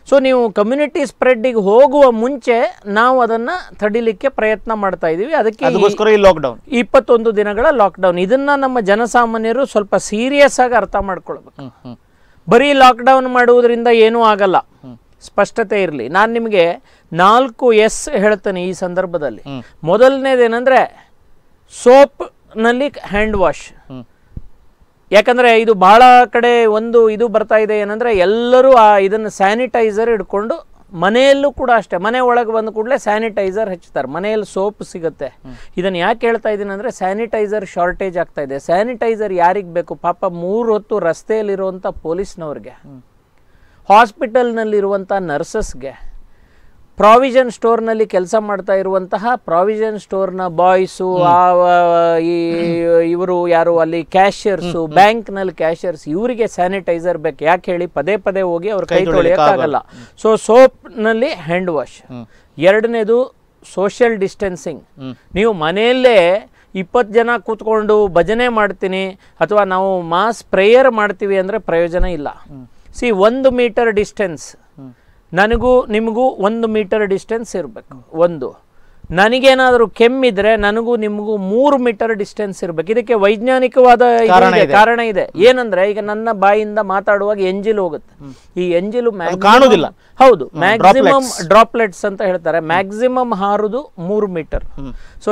ಸೊ ನೀವು ಕಮ್ಯುನಿಟಿ ಸ್ಪ್ರೆಡ್ಗೆ ಹೋಗುವ ಮುಂಚೆ ನಾವು ಅದನ್ನು ತಡಿಲಿಕ್ಕೆ ಪ್ರಯತ್ನ ಮಾಡ್ತಾ ಇದ್ದೀವಿ ಅದಕ್ಕೆ ಈ ಲಾಕ್ಡೌನ್ ಇಪ್ಪತ್ತೊಂದು ದಿನಗಳ ಲಾಕ್ಡೌನ್ ಇದನ್ನು ನಮ್ಮ ಜನಸಾಮಾನ್ಯರು ಸ್ವಲ್ಪ ಸೀರಿಯಸ್ ಆಗಿ ಅರ್ಥ ಮಾಡ್ಕೊಳ್ಬೇಕು ಬರೀ ಲಾಕ್ಡೌನ್ ಮಾಡುವುದರಿಂದ ಏನೂ ಆಗಲ್ಲ ಸ್ಪಷ್ಟತೆ ಇರಲಿ ನಾನು ನಿಮಗೆ ನಾಲ್ಕು ಎಸ್ ಹೇಳ್ತೇನೆ ಈ ಸಂದರ್ಭದಲ್ಲಿ ಮೊದಲನೇದೇನೆಂದರೆ ಸೋಪ್ನಲ್ಲಿ ಹ್ಯಾಂಡ್ ವಾಶ್ ಯಾಕಂದರೆ ಇದು ಭಾಳ ಕಡೆ ಒಂದು ಇದು ಬರ್ತಾ ಇದೆ ಏನಂದರೆ ಎಲ್ಲರೂ ಆ ಇದನ್ನು ಸ್ಯಾನಿಟೈಸರ್ ಹಿಡ್ಕೊಂಡು ಮನೆಯಲ್ಲೂ ಕೂಡ ಅಷ್ಟೇ ಮನೆ ಒಳಗೆ ಬಂದ ಕೂಡಲೇ ಸ್ಯಾನಿಟೈಸರ್ ಹಚ್ತಾರೆ ಮನೆಯಲ್ಲಿ ಸೋಪ್ ಸಿಗುತ್ತೆ ಇದನ್ನು ಯಾಕೆ ಹೇಳ್ತಾ ಇದ್ದೀನಿ ಅಂದರೆ ಸ್ಯಾನಿಟೈಸರ್ ಶಾರ್ಟೇಜ್ ಆಗ್ತಾ ಇದೆ ಸ್ಯಾನಿಟೈಸರ್ ಯಾರಿಗೆ ಬೇಕು ಪಾಪ ಮೂರು ಹೊತ್ತು ರಸ್ತೆಯಲ್ಲಿರುವಂಥ ಪೊಲೀಸ್ನವ್ರಿಗೆ ಹಾಸ್ಪಿಟಲ್ನಲ್ಲಿರುವಂಥ ನರ್ಸಸ್ಗೆ ಪ್ರಾವಿಷನ್ ಸ್ಟೋರ್ನಲ್ಲಿ ಕೆಲಸ ಮಾಡ್ತಾ ಇರುವಂತಹ ಪ್ರಾವಿಷನ್ ಸ್ಟೋರ್ನ ಬಾಯ್ಸು ಈ ಇವರು ಯಾರು ಅಲ್ಲಿ ಕ್ಯಾಶಿಯರ್ಸು ಬ್ಯಾಂಕ್ನಲ್ಲಿ ಕ್ಯಾಶಿಯರ್ಸ್ ಇವರಿಗೆ ಸ್ಯಾನಿಟೈಸರ್ ಬೇಕು ಯಾಕೆ ಹೇಳಿ ಪದೇ ಪದೇ ಹೋಗಿ ಅವ್ರ ಕೈ ತೊಳೆಯೋಕ್ಕಾಗಲ್ಲ ಸೊ ಸೋಪ್ನಲ್ಲಿ ಹ್ಯಾಂಡ್ ವಾಶ್ ಎರಡನೇದು ಸೋಷಿಯಲ್ ಡಿಸ್ಟೆನ್ಸಿಂಗ್ ನೀವು ಮನೆಯಲ್ಲೇ ಇಪ್ಪತ್ತು ಜನ ಕೂತ್ಕೊಂಡು ಭಜನೆ ಮಾಡ್ತೀನಿ ಅಥವಾ ನಾವು ಮಾಸ್ ಪ್ರೇಯರ್ ಮಾಡ್ತೀವಿ ಅಂದರೆ ಪ್ರಯೋಜನ ಇಲ್ಲ ಸಿ ಒಂದು ಮೀಟರ್ ಡಿಸ್ಟೆನ್ಸ್ ನನಗೂ ನಿಮಗೂ ಒಂದು ಮೀಟರ್ ಡಿಸ್ಟೆನ್ಸ್ ಇರಬೇಕು ಒಂದು ನನಗೇನಾದರೂ ಕೆಮ್ಮಿದ್ರೆ ನನಗೂ ನಿಮಗೂ ಮೂರು ಮೀಟರ್ ಡಿಸ್ಟೆನ್ಸ್ ಇರಬೇಕು ಇದಕ್ಕೆ ವೈಜ್ಞಾನಿಕವಾದ ಕಾರಣ ಇದೆ ಏನಂದ್ರೆ ಈಗ ನನ್ನ ಬಾಯಿಂದ ಮಾತಾಡುವಾಗ ಎಂಜಿಲ್ ಹೋಗುತ್ತೆ ಈ ಎಂಜಿಲು ಕಾಣುವುದಿಲ್ಲ ಹೌದು ಮ್ಯಾಕ್ಸಿಮಮ್ ಡ್ರಾಪ್ಲೆಟ್ಸ್ ಅಂತ ಹೇಳ್ತಾರೆ ಮ್ಯಾಕ್ಸಿಮಮ್ ಹಾರುದು ಮೂರು ಮೀಟರ್ ಸೊ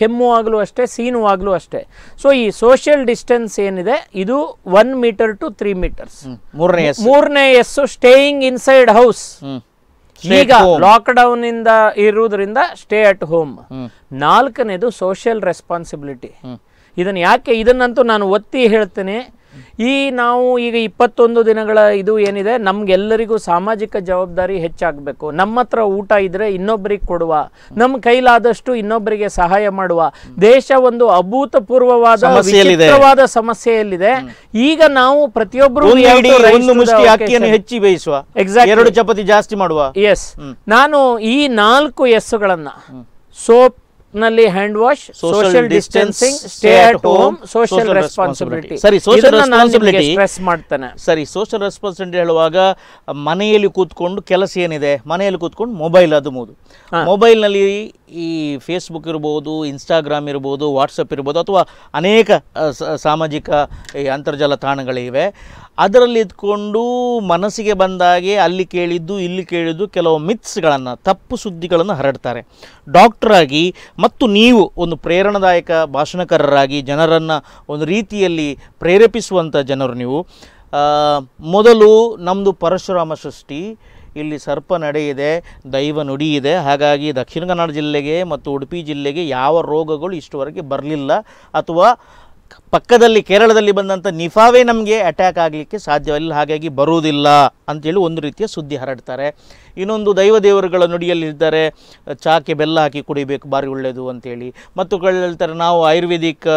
ಕೆಮ್ಮು ಆಗ್ಲೂ ಅಷ್ಟೇ ಸೀನು ಆಗ್ಲೂ ಅಷ್ಟೇ ಸೊ ಈ ಸೋಷಿಯಲ್ ಡಿಸ್ಟೆನ್ಸ್ ಏನಿದೆ ಇದು one meter two three meters ಮೂರನೇ ಮೂರನೇ ಎಸ್ ಸ್ಟೇಯಿಂಗ್ ಇನ್ಸೈಡ್ ಹೌಸ್ ಈಗ ಲಾಕ್ ಡೌನ್ ಇಂದ ಇರುವುದರಿಂದ ಸ್ಟೇ ಅಟ್ ಹೋಮ್ ನಾಲ್ಕನೇದು ಸೋಷಿಯಲ್ ರೆಸ್ಪಾನ್ಸಿಬಿಲಿಟಿ ಇದನ್ನ ಯಾಕೆ ಇದನ್ನಂತೂ ನಾನು ಒತ್ತಿ ಹೇಳ್ತೇನೆ ಈ ನಾವು ಈಗ ಇಪ್ಪತ್ತೊಂದು ದಿನಗಳ ಇದು ಏನಿದೆ ನಮ್ಗೆಲ್ಲರಿಗೂ ಸಾಮಾಜಿಕ ಜವಾಬ್ದಾರಿ ಹೆಚ್ಚಾಗಬೇಕು ನಮ್ಮ ಹತ್ರ ಊಟ ಇದ್ರೆ ಇನ್ನೊಬ್ಬರಿಗೆ ಕೊಡುವ ನಮ್ಮ ಕೈಲಾದಷ್ಟು ಇನ್ನೊಬ್ಬರಿಗೆ ಸಹಾಯ ಮಾಡುವ ದೇಶ ಒಂದು ಅಭೂತಪೂರ್ವವಾದ ವಿಚಿತ್ರವಾದ ಸಮಸ್ಯೆಯಲ್ಲಿದೆ ಈಗ ನಾವು ಪ್ರತಿಯೊಬ್ಬರು ಹೆಚ್ಚಿ ಬೇಯಿಸುವ ಎರಡು ಚಪಾತಿ ಜಾಸ್ತಿ ಮಾಡುವ ಎಸ್ ನಾನು ಈ ನಾಲ್ಕು ಎಸ್ಗಳನ್ನ ಸೋಪ್ ನಲ್ಲಿ hand wash social distancing stay at home social responsibility ಸರಿ ಸೋಷಿಯಲ್ ರೆಸ್ಪಾನ್ಸಿಬಿಲಿಟಿ ಸ್ಟ್ರೆಸ್ ಮಾಡ್ತಾನೆ ಸರಿ ಸೋಷಿಯಲ್ ರೆಸ್ಪಾನ್ಸಿಬಿಲಿಟಿ ಹೇಳುವಾಗ ಮನೆಯಲ್ಲಿ ಕೂತ್ಕೊಂಡು ಕೆಲಸ ಏನಿದೆ ಮನೆಯಲ್ಲಿ ಕೂತ್ಕೊಂಡು ಮೊಬೈಲ್ ಅದು ಮೂದು ಮೊಬೈಲ್ನಲ್ಲಿ ಈ ಫೇಸ್ಬುಕ್ ಇರ್ಬೋದು ಇನ್ಸ್ಟಾಗ್ರಾಮ್ ಇರ್ಬೋದು ವಾಟ್ಸಪ್ ಇರ್ಬೋದು ಅಥವಾ ಅನೇಕ ಸಾಮಾಜಿಕ ಈ ಅಂತರ್ಜಾಲ ತಾಣಗಳಿವೆ ಅದರಲ್ಲಿ ಇದ್ಕೊಂಡು ಮನಸ್ಸಿಗೆ ಬಂದಾಗೆ ಅಲ್ಲಿ ಕೇಳಿದ್ದು ಇಲ್ಲಿ ಕೇಳಿದ್ದು ಕೆಲವು ಮಿತ್ಸ್ಗಳನ್ನು ತಪ್ಪು ಸುದ್ದಿಗಳನ್ನು ಹರಡ್ತಾರೆ ಡಾಕ್ಟ್ರಾಗಿ ಮತ್ತು ನೀವು ಒಂದು ಪ್ರೇರಣಾದಾಯಕ ಭಾಷಣಕಾರರಾಗಿ ಜನರನ್ನು ಒಂದು ರೀತಿಯಲ್ಲಿ ಪ್ರೇರೇಪಿಸುವಂಥ ಜನರು ನೀವು ಮೊದಲು ನಮ್ಮದು ಪರಶುರಾಮ ಸೃಷ್ಟಿ ಇಲ್ಲಿ ಸರ್ಪ ನಡೆಯಿದೆ ದೈವ ನುಡಿ ಇದೆ ಹಾಗಾಗಿ ದಕ್ಷಿಣ ಕನ್ನಡ ಜಿಲ್ಲೆಗೆ ಮತ್ತು ಉಡುಪಿ ಜಿಲ್ಲೆಗೆ ಯಾವ ರೋಗಗಳು ಇಷ್ಟುವರೆಗೆ ಬರಲಿಲ್ಲ ಅಥವಾ ಪಕ್ಕದಲ್ಲಿ ಕೇರಳದಲ್ಲಿ ಬಂದಂಥ ನಿಫಾವೇ ನಮಗೆ ಅಟ್ಯಾಕ್ ಆಗಲಿಕ್ಕೆ ಸಾಧ್ಯವಿಲ್ಲ ಹಾಗಾಗಿ ಬರುವುದಿಲ್ಲ ಅಂತೇಳಿ ಒಂದು ರೀತಿಯ ಸುದ್ದಿ ಹರಡ್ತಾರೆ ಇನ್ನೊಂದು ದೈವ ದೇವರುಗಳ ನುಡಿಯಲ್ಲಿದ್ದಾರೆ ಚಾಕೆ ಬೆಲ್ಲ ಹಾಕಿ ಕುಡಿಬೇಕು ಭಾರಿ ಒಳ್ಳೆಯದು ಅಂತೇಳಿ ಮತ್ತು ಹೇಳ್ತಾರೆ ನಾವು ಆಯುರ್ವೇದಿಕ್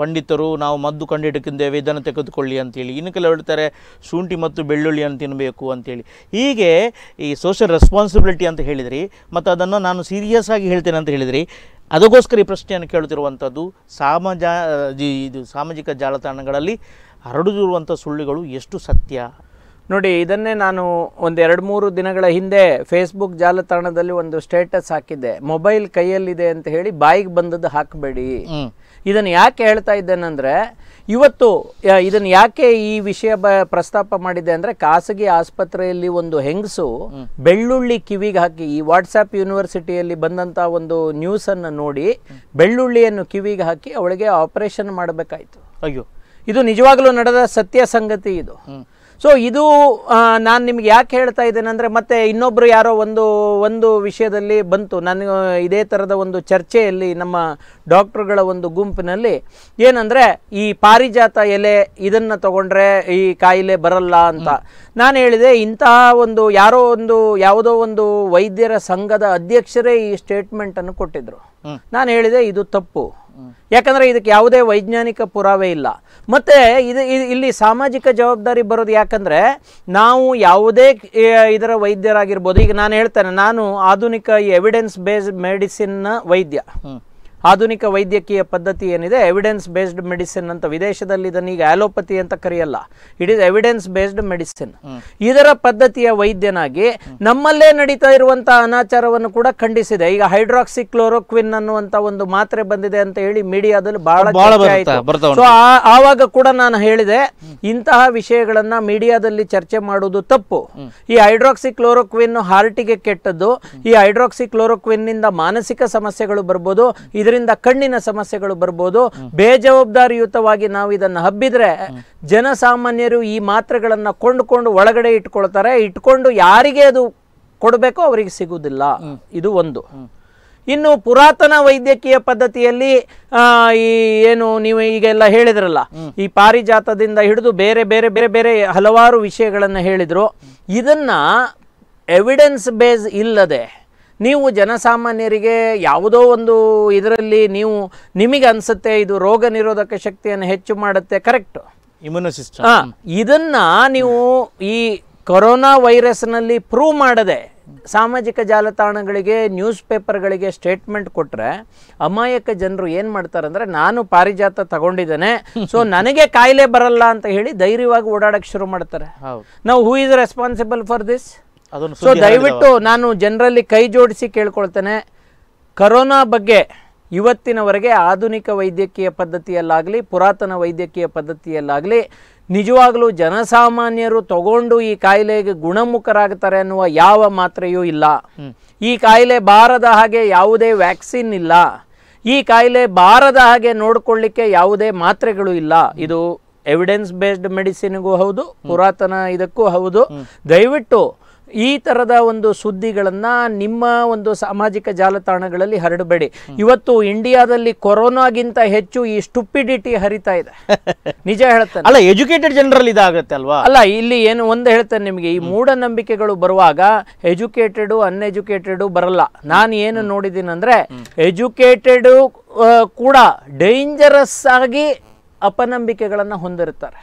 ಪಂಡಿತರು ನಾವು ಮದ್ದು ಕಂಡುಹಿಡಕಿದ್ದೇವೆ ಇದನ್ನು ತೆಗೆದುಕೊಳ್ಳಿ ಅಂತೇಳಿ ಇನ್ನು ಕೆಲವು ಹೇಳ್ತಾರೆ ಶುಂಠಿ ಮತ್ತು ಬೆಳ್ಳುಳ್ಳಿಯನ್ನು ತಿನ್ನಬೇಕು ಅಂಥೇಳಿ ಹೀಗೆ ಈ ಸೋಷಲ್ ರೆಸ್ಪಾನ್ಸಿಬಿಲಿಟಿ ಅಂತ ಹೇಳಿದ್ರಿ ಮತ್ತು ಅದನ್ನು ನಾನು ಸೀರಿಯಸ್ ಆಗಿ ಹೇಳ್ತೇನೆ ಅಂತ ಹೇಳಿದ್ರಿ ಅದಕ್ಕೋಸ್ಕರ ಈ ಪ್ರಶ್ನೆಯನ್ನು ಕೇಳುತ್ತಿರುವಂಥದ್ದು ಸಾಮಾಜ ಇದು ಸಾಮಾಜಿಕ ಜಾಲತಾಣಗಳಲ್ಲಿ ಹರಡುತ್ತಿರುವಂಥ ಸುಳ್ಳುಗಳು ಎಷ್ಟು ಸತ್ಯ ನೋಡಿ ಇದನ್ನೇ ನಾನು ಒಂದು ಎರಡು ಮೂರು ದಿನಗಳ ಹಿಂದೆ ಫೇಸ್ಬುಕ್ ಜಾಲತಾಣದಲ್ಲಿ ಒಂದು ಸ್ಟೇಟಸ್ ಹಾಕಿದ್ದೆ ಮೊಬೈಲ್ ಕೈಯಲ್ಲಿದೆ ಅಂತ ಹೇಳಿ ಬಾಯಿಗೆ ಬಂದದ್ದು ಹಾಕಬೇಡಿ ಇದನ್ನು ಯಾಕೆ ಹೇಳ್ತಾ ಇದ್ದೇನೆಂದರೆ ಇವತ್ತು ಇದನ್ನು ಯಾಕೆ ಈ ವಿಷಯ ಬ ಪ್ರಸ್ತಾಪ ಮಾಡಿದೆ ಅಂದರೆ ಖಾಸಗಿ ಆಸ್ಪತ್ರೆಯಲ್ಲಿ ಒಂದು ಹೆಂಗಸು ಬೆಳ್ಳುಳ್ಳಿ ಕಿವಿಗೆ ಹಾಕಿ ಈ ವಾಟ್ಸಪ್ ಯೂನಿವರ್ಸಿಟಿಯಲ್ಲಿ ಬಂದಂಥ ಒಂದು ನ್ಯೂಸನ್ನು ನೋಡಿ ಬೆಳ್ಳುಳ್ಳಿಯನ್ನು ಕಿವಿಗೆ ಹಾಕಿ ಅವಳಿಗೆ ಆಪರೇಷನ್ ಮಾಡಬೇಕಾಯಿತು ಅಯ್ಯೋ ಇದು ನಿಜವಾಗಲೂ ನಡೆದ ಸತ್ಯ ಸಂಗತಿ ಇದು ಸೊ ಇದು ನಾನು ನಿಮ್ಗೆ ಯಾಕೆ ಹೇಳ್ತಾ ಇದ್ದೇನೆ ಅಂದರೆ ಮತ್ತೆ ಇನ್ನೊಬ್ಬರು ಯಾರೋ ಒಂದು ಒಂದು ವಿಷಯದಲ್ಲಿ ಬಂತು ನನ್ನ ಇದೇ ಥರದ ಒಂದು ಚರ್ಚೆಯಲ್ಲಿ ನಮ್ಮ ಡಾಕ್ಟ್ರುಗಳ ಒಂದು ಗುಂಪಿನಲ್ಲಿ ಏನಂದರೆ ಈ ಪಾರಿಜಾತ ಎಲೆ ಇದನ್ನು ತಗೊಂಡ್ರೆ ಈ ಕಾಯಿಲೆ ಬರಲ್ಲ ಅಂತ ನಾನು ಹೇಳಿದೆ ಇಂತಹ ಒಂದು ಯಾರೋ ಒಂದು ಯಾವುದೋ ಒಂದು ವೈದ್ಯರ ಸಂಘದ ಅಧ್ಯಕ್ಷರೇ ಈ ಸ್ಟೇಟ್ಮೆಂಟನ್ನು ಕೊಟ್ಟಿದ್ದರು ನಾನು ಹೇಳಿದೆ ಇದು ತಪ್ಪು ಯಾಕಂದರೆ ಇದಕ್ಕೆ ಯಾವುದೇ ವೈಜ್ಞಾನಿಕ ಪುರಾವೆ ಇಲ್ಲ ಮತ್ತು ಇದು ಇಲ್ಲಿ ಸಾಮಾಜಿಕ ಜವಾಬ್ದಾರಿ ಬರೋದು ಯಾಕಂದರೆ ನಾವು ಯಾವುದೇ ಇದರ ವೈದ್ಯರಾಗಿರ್ಬೋದು ಈಗ ನಾನು ಹೇಳ್ತೇನೆ ನಾನು ಆಧುನಿಕ ಎವಿಡೆನ್ಸ್ ಬೇಸ್ಡ್ ಮೆಡಿಸಿನ್ನ ವೈದ್ಯ ಆಧುನಿಕ ವೈದ್ಯಕೀಯ ಪದ್ಧತಿ ಏನಿದೆ ಎವಿಡೆನ್ಸ್ ಬೇಸ್ಡ್ ಮೆಡಿಸಿನ್ ಅಂತ ವಿದೇಶದಲ್ಲಿ ಇದನ್ನು ಈಗ ಆಲೋಪತಿ ಅಂತ ಕರೆಯಲ್ಲ it is evidence based medicine ಇದರ ಪದ್ಧತಿಯ ವೈದ್ಯನಾಗಿ ನಮ್ಮಲ್ಲೇ ನಡೀತಾ ಇರುವಂತಹ ಅನಾಚಾರವನ್ನು ಕೂಡ ಖಂಡಿಸಿದೆ ಈಗ ಹೈಡ್ರಾಕ್ಸಿ ಕ್ಲೋರೋಕ್ವಿನ್ ಅನ್ನುವಂತ ಒಂದು ಮಾತ್ರೆ ಬಂದಿದೆ ಅಂತ ಹೇಳಿ ಮೀಡಿಯಾದಲ್ಲಿ ಬಹಳ ಸೊ ಆವಾಗ ಕೂಡ ನಾನು ಹೇಳಿದೆ ಇಂತಹ ವಿಷಯಗಳನ್ನ ಮೀಡಿಯಾದಲ್ಲಿ ಚರ್ಚೆ ಮಾಡುವುದು ತಪ್ಪು ಈ ಹೈಡ್ರಾಕ್ಸಿ ಕ್ಲೋರೋಕ್ವಿನ್ ಹಾರ್ಟಿಗೆ ಕೆಟ್ಟದ್ದು ಈ ಹೈಡ್ರಾಕ್ಸಿ ಕ್ಲೋರೋಕ್ವಿನ್ ನಿಂದ ಮಾನಸಿಕ ಸಮಸ್ಯೆಗಳು ಬರ್ಬೋದು ಇದರಿಂದ ಇದರಿಂದ ಕಣ್ಣಿನ ಸಮಸ್ಯೆಗಳು ಬರ್ಬೋದು ಬೇಜವಾಬ್ದಾರಿಯುತವಾಗಿ ನಾವು ಇದನ್ನು ಹಬ್ಬಿದ್ರೆ ಜನಸಾಮಾನ್ಯರು ಈ ಮಾತ್ರೆಗಳನ್ನು ಕೊಂಡುಕೊಂಡು ಒಳಗಡೆ ಇಟ್ಕೊಳ್ತಾರೆ ಇಟ್ಕೊಂಡು ಯಾರಿಗೆ ಅದು ಕೊಡಬೇಕೋ ಅವರಿಗೆ ಸಿಗುವುದಿಲ್ಲ ಇದು ಒಂದು ಇನ್ನು ಪುರಾತನ ವೈದ್ಯಕೀಯ ಪದ್ಧತಿಯಲ್ಲಿ ಈ ಏನು ನೀವು ಈಗೆಲ್ಲ ಹೇಳಿದ್ರಲ್ಲ ಈ ಪಾರಿಜಾತದಿಂದ ಹಿಡಿದು ಬೇರೆ ಬೇರೆ ಬೇರೆ ಬೇರೆ ಹಲವಾರು ವಿಷಯಗಳನ್ನು ಹೇಳಿದರು ಇದನ್ನ ಎವಿಡೆನ್ಸ್ ಬೇಸ್ ಇಲ್ಲದೆ ನೀವು ಜನಸಾಮಾನ್ಯರಿಗೆ ಯಾವುದೋ ಒಂದು ಇದರಲ್ಲಿ ನೀವು ನಿಮಗೆ ಅನಿಸುತ್ತೆ ಇದು ರೋಗ ನಿರೋಧಕ ಶಕ್ತಿಯನ್ನು ಹೆಚ್ಚು ಮಾಡುತ್ತೆ ಕರೆಕ್ಟ್ ಇಮ್ಯುನೋ ಹಾಂ ಇದನ್ನು ನೀವು ಈ ಕೊರೋನಾ ವೈರಸ್ನಲ್ಲಿ ಪ್ರೂವ್ ಮಾಡದೆ ಸಾಮಾಜಿಕ ಜಾಲತಾಣಗಳಿಗೆ ನ್ಯೂಸ್ ಪೇಪರ್ಗಳಿಗೆ ಸ್ಟೇಟ್ಮೆಂಟ್ ಕೊಟ್ಟರೆ ಅಮಾಯಕ ಜನರು ಏನು ಮಾಡ್ತಾರೆ ಅಂದರೆ ನಾನು ಪಾರಿಜಾತ ತಗೊಂಡಿದ್ದೇನೆ ಸೊ ನನಗೆ ಕಾಯಿಲೆ ಬರಲ್ಲ ಅಂತ ಹೇಳಿ ಧೈರ್ಯವಾಗಿ ಓಡಾಡಕ್ಕೆ ಶುರು ಮಾಡ್ತಾರೆ ನಾವು who is responsible for this so ದಯವಿಟ್ಟು ನಾನು ಜನರಲ್ಲಿ ಕೈ ಜೋಡಿಸಿ ಕೇಳ್ಕೊಳ್ತೇನೆ ಕರೋನಾ ಬಗ್ಗೆ ಇವತ್ತಿನವರೆಗೆ ಆಧುನಿಕ ವೈದ್ಯಕೀಯ ಪದ್ಧತಿಯಲ್ಲಾಗಲಿ ಪುರಾತನ ವೈದ್ಯಕೀಯ ಪದ್ಧತಿಯಲ್ಲಾಗಲಿ ನಿಜವಾಗಲೂ ಜನಸಾಮಾನ್ಯರು ತಗೊಂಡು ಈ ಕಾಯಿಲೆಗೆ ಗುಣಮುಖರಾಗ್ತಾರೆ ಅನ್ನುವ ಯಾವ ಮಾತ್ರೆಯೂ ಇಲ್ಲ ಈ ಕಾಯಿಲೆ ಬಾರದ ಹಾಗೆ ಯಾವುದೇ ವ್ಯಾಕ್ಸಿನ್ ಇಲ್ಲ ಈ ಕಾಯಿಲೆ ಬಾರದ ಹಾಗೆ ನೋಡ್ಕೊಳ್ಳಿಕ್ಕೆ ಯಾವುದೇ ಮಾತ್ರೆಗಳು ಇಲ್ಲ ಇದು ಎವಿಡೆನ್ಸ್ ಬೇಸ್ಡ್ ಮೆಡಿಸಿನ್ಗೂ ಹೌದು ಪುರಾತನ ಇದಕ್ಕೂ ಹೌದು ದಯವಿಟ್ಟು ಈ ಥರದ ಒಂದು ಸುದ್ದಿಗಳನ್ನು ನಿಮ್ಮ ಒಂದು ಸಾಮಾಜಿಕ ಜಾಲತಾಣಗಳಲ್ಲಿ ಹರಡಬೇಡಿ ಇವತ್ತು ಇಂಡಿಯಾದಲ್ಲಿ ಕೊರೋನಾಗಿಂತ ಹೆಚ್ಚು ಈ ಸ್ಟುಪಿಡಿಟಿ ಹರಿತಾ ಇದೆ ನಿಜ ಹೇಳ್ತಾರೆ ಅಲ್ಲ ಎಜುಕೇಟೆಡ್ ಜನರಲ್ಲಿ ಇದಾಗುತ್ತೆ ಅಲ್ವಾ ಅಲ್ಲ ಇಲ್ಲಿ ಏನು ಒಂದು ಹೇಳ್ತೇನೆ ನಿಮಗೆ ಈ ಮೂಢನಂಬಿಕೆಗಳು ಬರುವಾಗ ಎಜುಕೇಟೆಡು ಅನ್ಎಜುಕೇಟೆಡು ಬರಲ್ಲ ನಾನು ಏನು ನೋಡಿದ್ದೀನಿ ಎಜುಕೇಟೆಡ್ ಎಜುಕೇಟೆಡು ಕೂಡ ಡೇಂಜರಸ್ ಆಗಿ ಅಪನಂಬಿಕೆಗಳನ್ನ ಹೊಂದಿರುತ್ತಾರೆ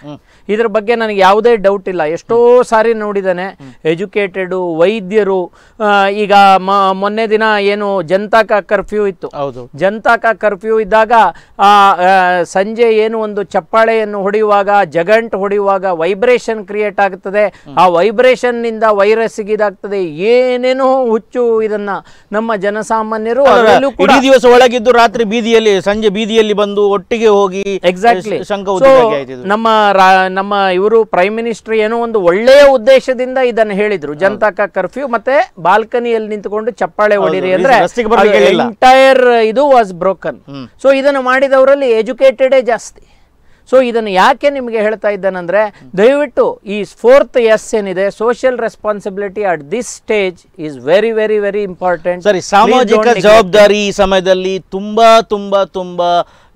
ಇದ್ರ ಬಗ್ಗೆ ನನಗೆ ಯಾವುದೇ ಡೌಟ್ ಇಲ್ಲ ಎಷ್ಟೋ ಸಾರಿ ನೋಡಿದಾನೆ ಎಜುಕೇಟೆಡು ವೈದ್ಯರು ಈಗ ಮೊನ್ನೆ ದಿನ ಏನು ಜನತಾಕ ಕರ್ಫ್ಯೂ ಇತ್ತು ಹೌದು ಜನತಾಕ ಕರ್ಫ್ಯೂ ಇದ್ದಾಗ ಸಂಜೆ ಏನು ಒಂದು ಚಪ್ಪಾಳೆಯನ್ನು ಹೊಡೆಯುವಾಗ ಜಗಂಟ್ ಹೊಡೆಯುವಾಗ ವೈಬ್ರೇಷನ್ ಕ್ರಿಯೇಟ್ ಆಗ್ತದೆ ಆ ವೈಬ್ರೇಷನ್ ನಿಂದ ವೈರಸ್ ಇದಾಗ್ತದೆ ಏನೇನೋ ಹುಚ್ಚು ಇದನ್ನ ನಮ್ಮ ಜನಸಾಮಾನ್ಯರು ದಿವಸ ಒಳಗಿದ್ದು ರಾತ್ರಿ ಬೀದಿಯಲ್ಲಿ ಸಂಜೆ ಬೀದಿಯಲ್ಲಿ ಬಂದು ಒಟ್ಟಿಗೆ ಹೋಗಿ ಎಕ್ಸಾಕ್ಟ್ ನಮ್ಮ ನಮ್ಮ ಇವರು ಪ್ರೈಮ್ ಮಿನಿಸ್ಟರ್ ಏನೋ ಒಂದು ಒಳ್ಳೆಯ ಉದ್ದೇಶದಿಂದ ಇದನ್ನು ಹೇಳಿದ್ರು ಜನತಾ ಕರ್ಫ್ಯೂ ಮತ್ತೆ ಬಾಲ್ಕನಿಯಲ್ಲಿ ನಿಂತುಕೊಂಡು ಚಪ್ಪಾಳೆ ಹೊಡಿರಿ ಅಂದ್ರೆ ಎಂಟೈರ್ ಇದು ವಾಸ್ ಬ್ರೋಕನ್ ಸೊ ಇದನ್ನು ಮಾಡಿದವರಲ್ಲಿ ಎಜುಕೇಟೆಡೇ ಜಾಸ್ತಿ ಸೊ ಇದನ್ನು ಯಾಕೆ ನಿಮಗೆ ಹೇಳ್ತಾ ಇದ್ದಾನಂದರೆ ದಯವಿಟ್ಟು ಈ ಫೋರ್ತ್ ಎಸ್ ಏನಿದೆ social responsibility at this stage is very very very important ಸರಿ ಸಾಮಾಜಿಕ ಜವಾಬ್ದಾರಿ ಈ ಸಮಯದಲ್ಲಿ ತುಂಬ ತುಂಬ ತುಂಬ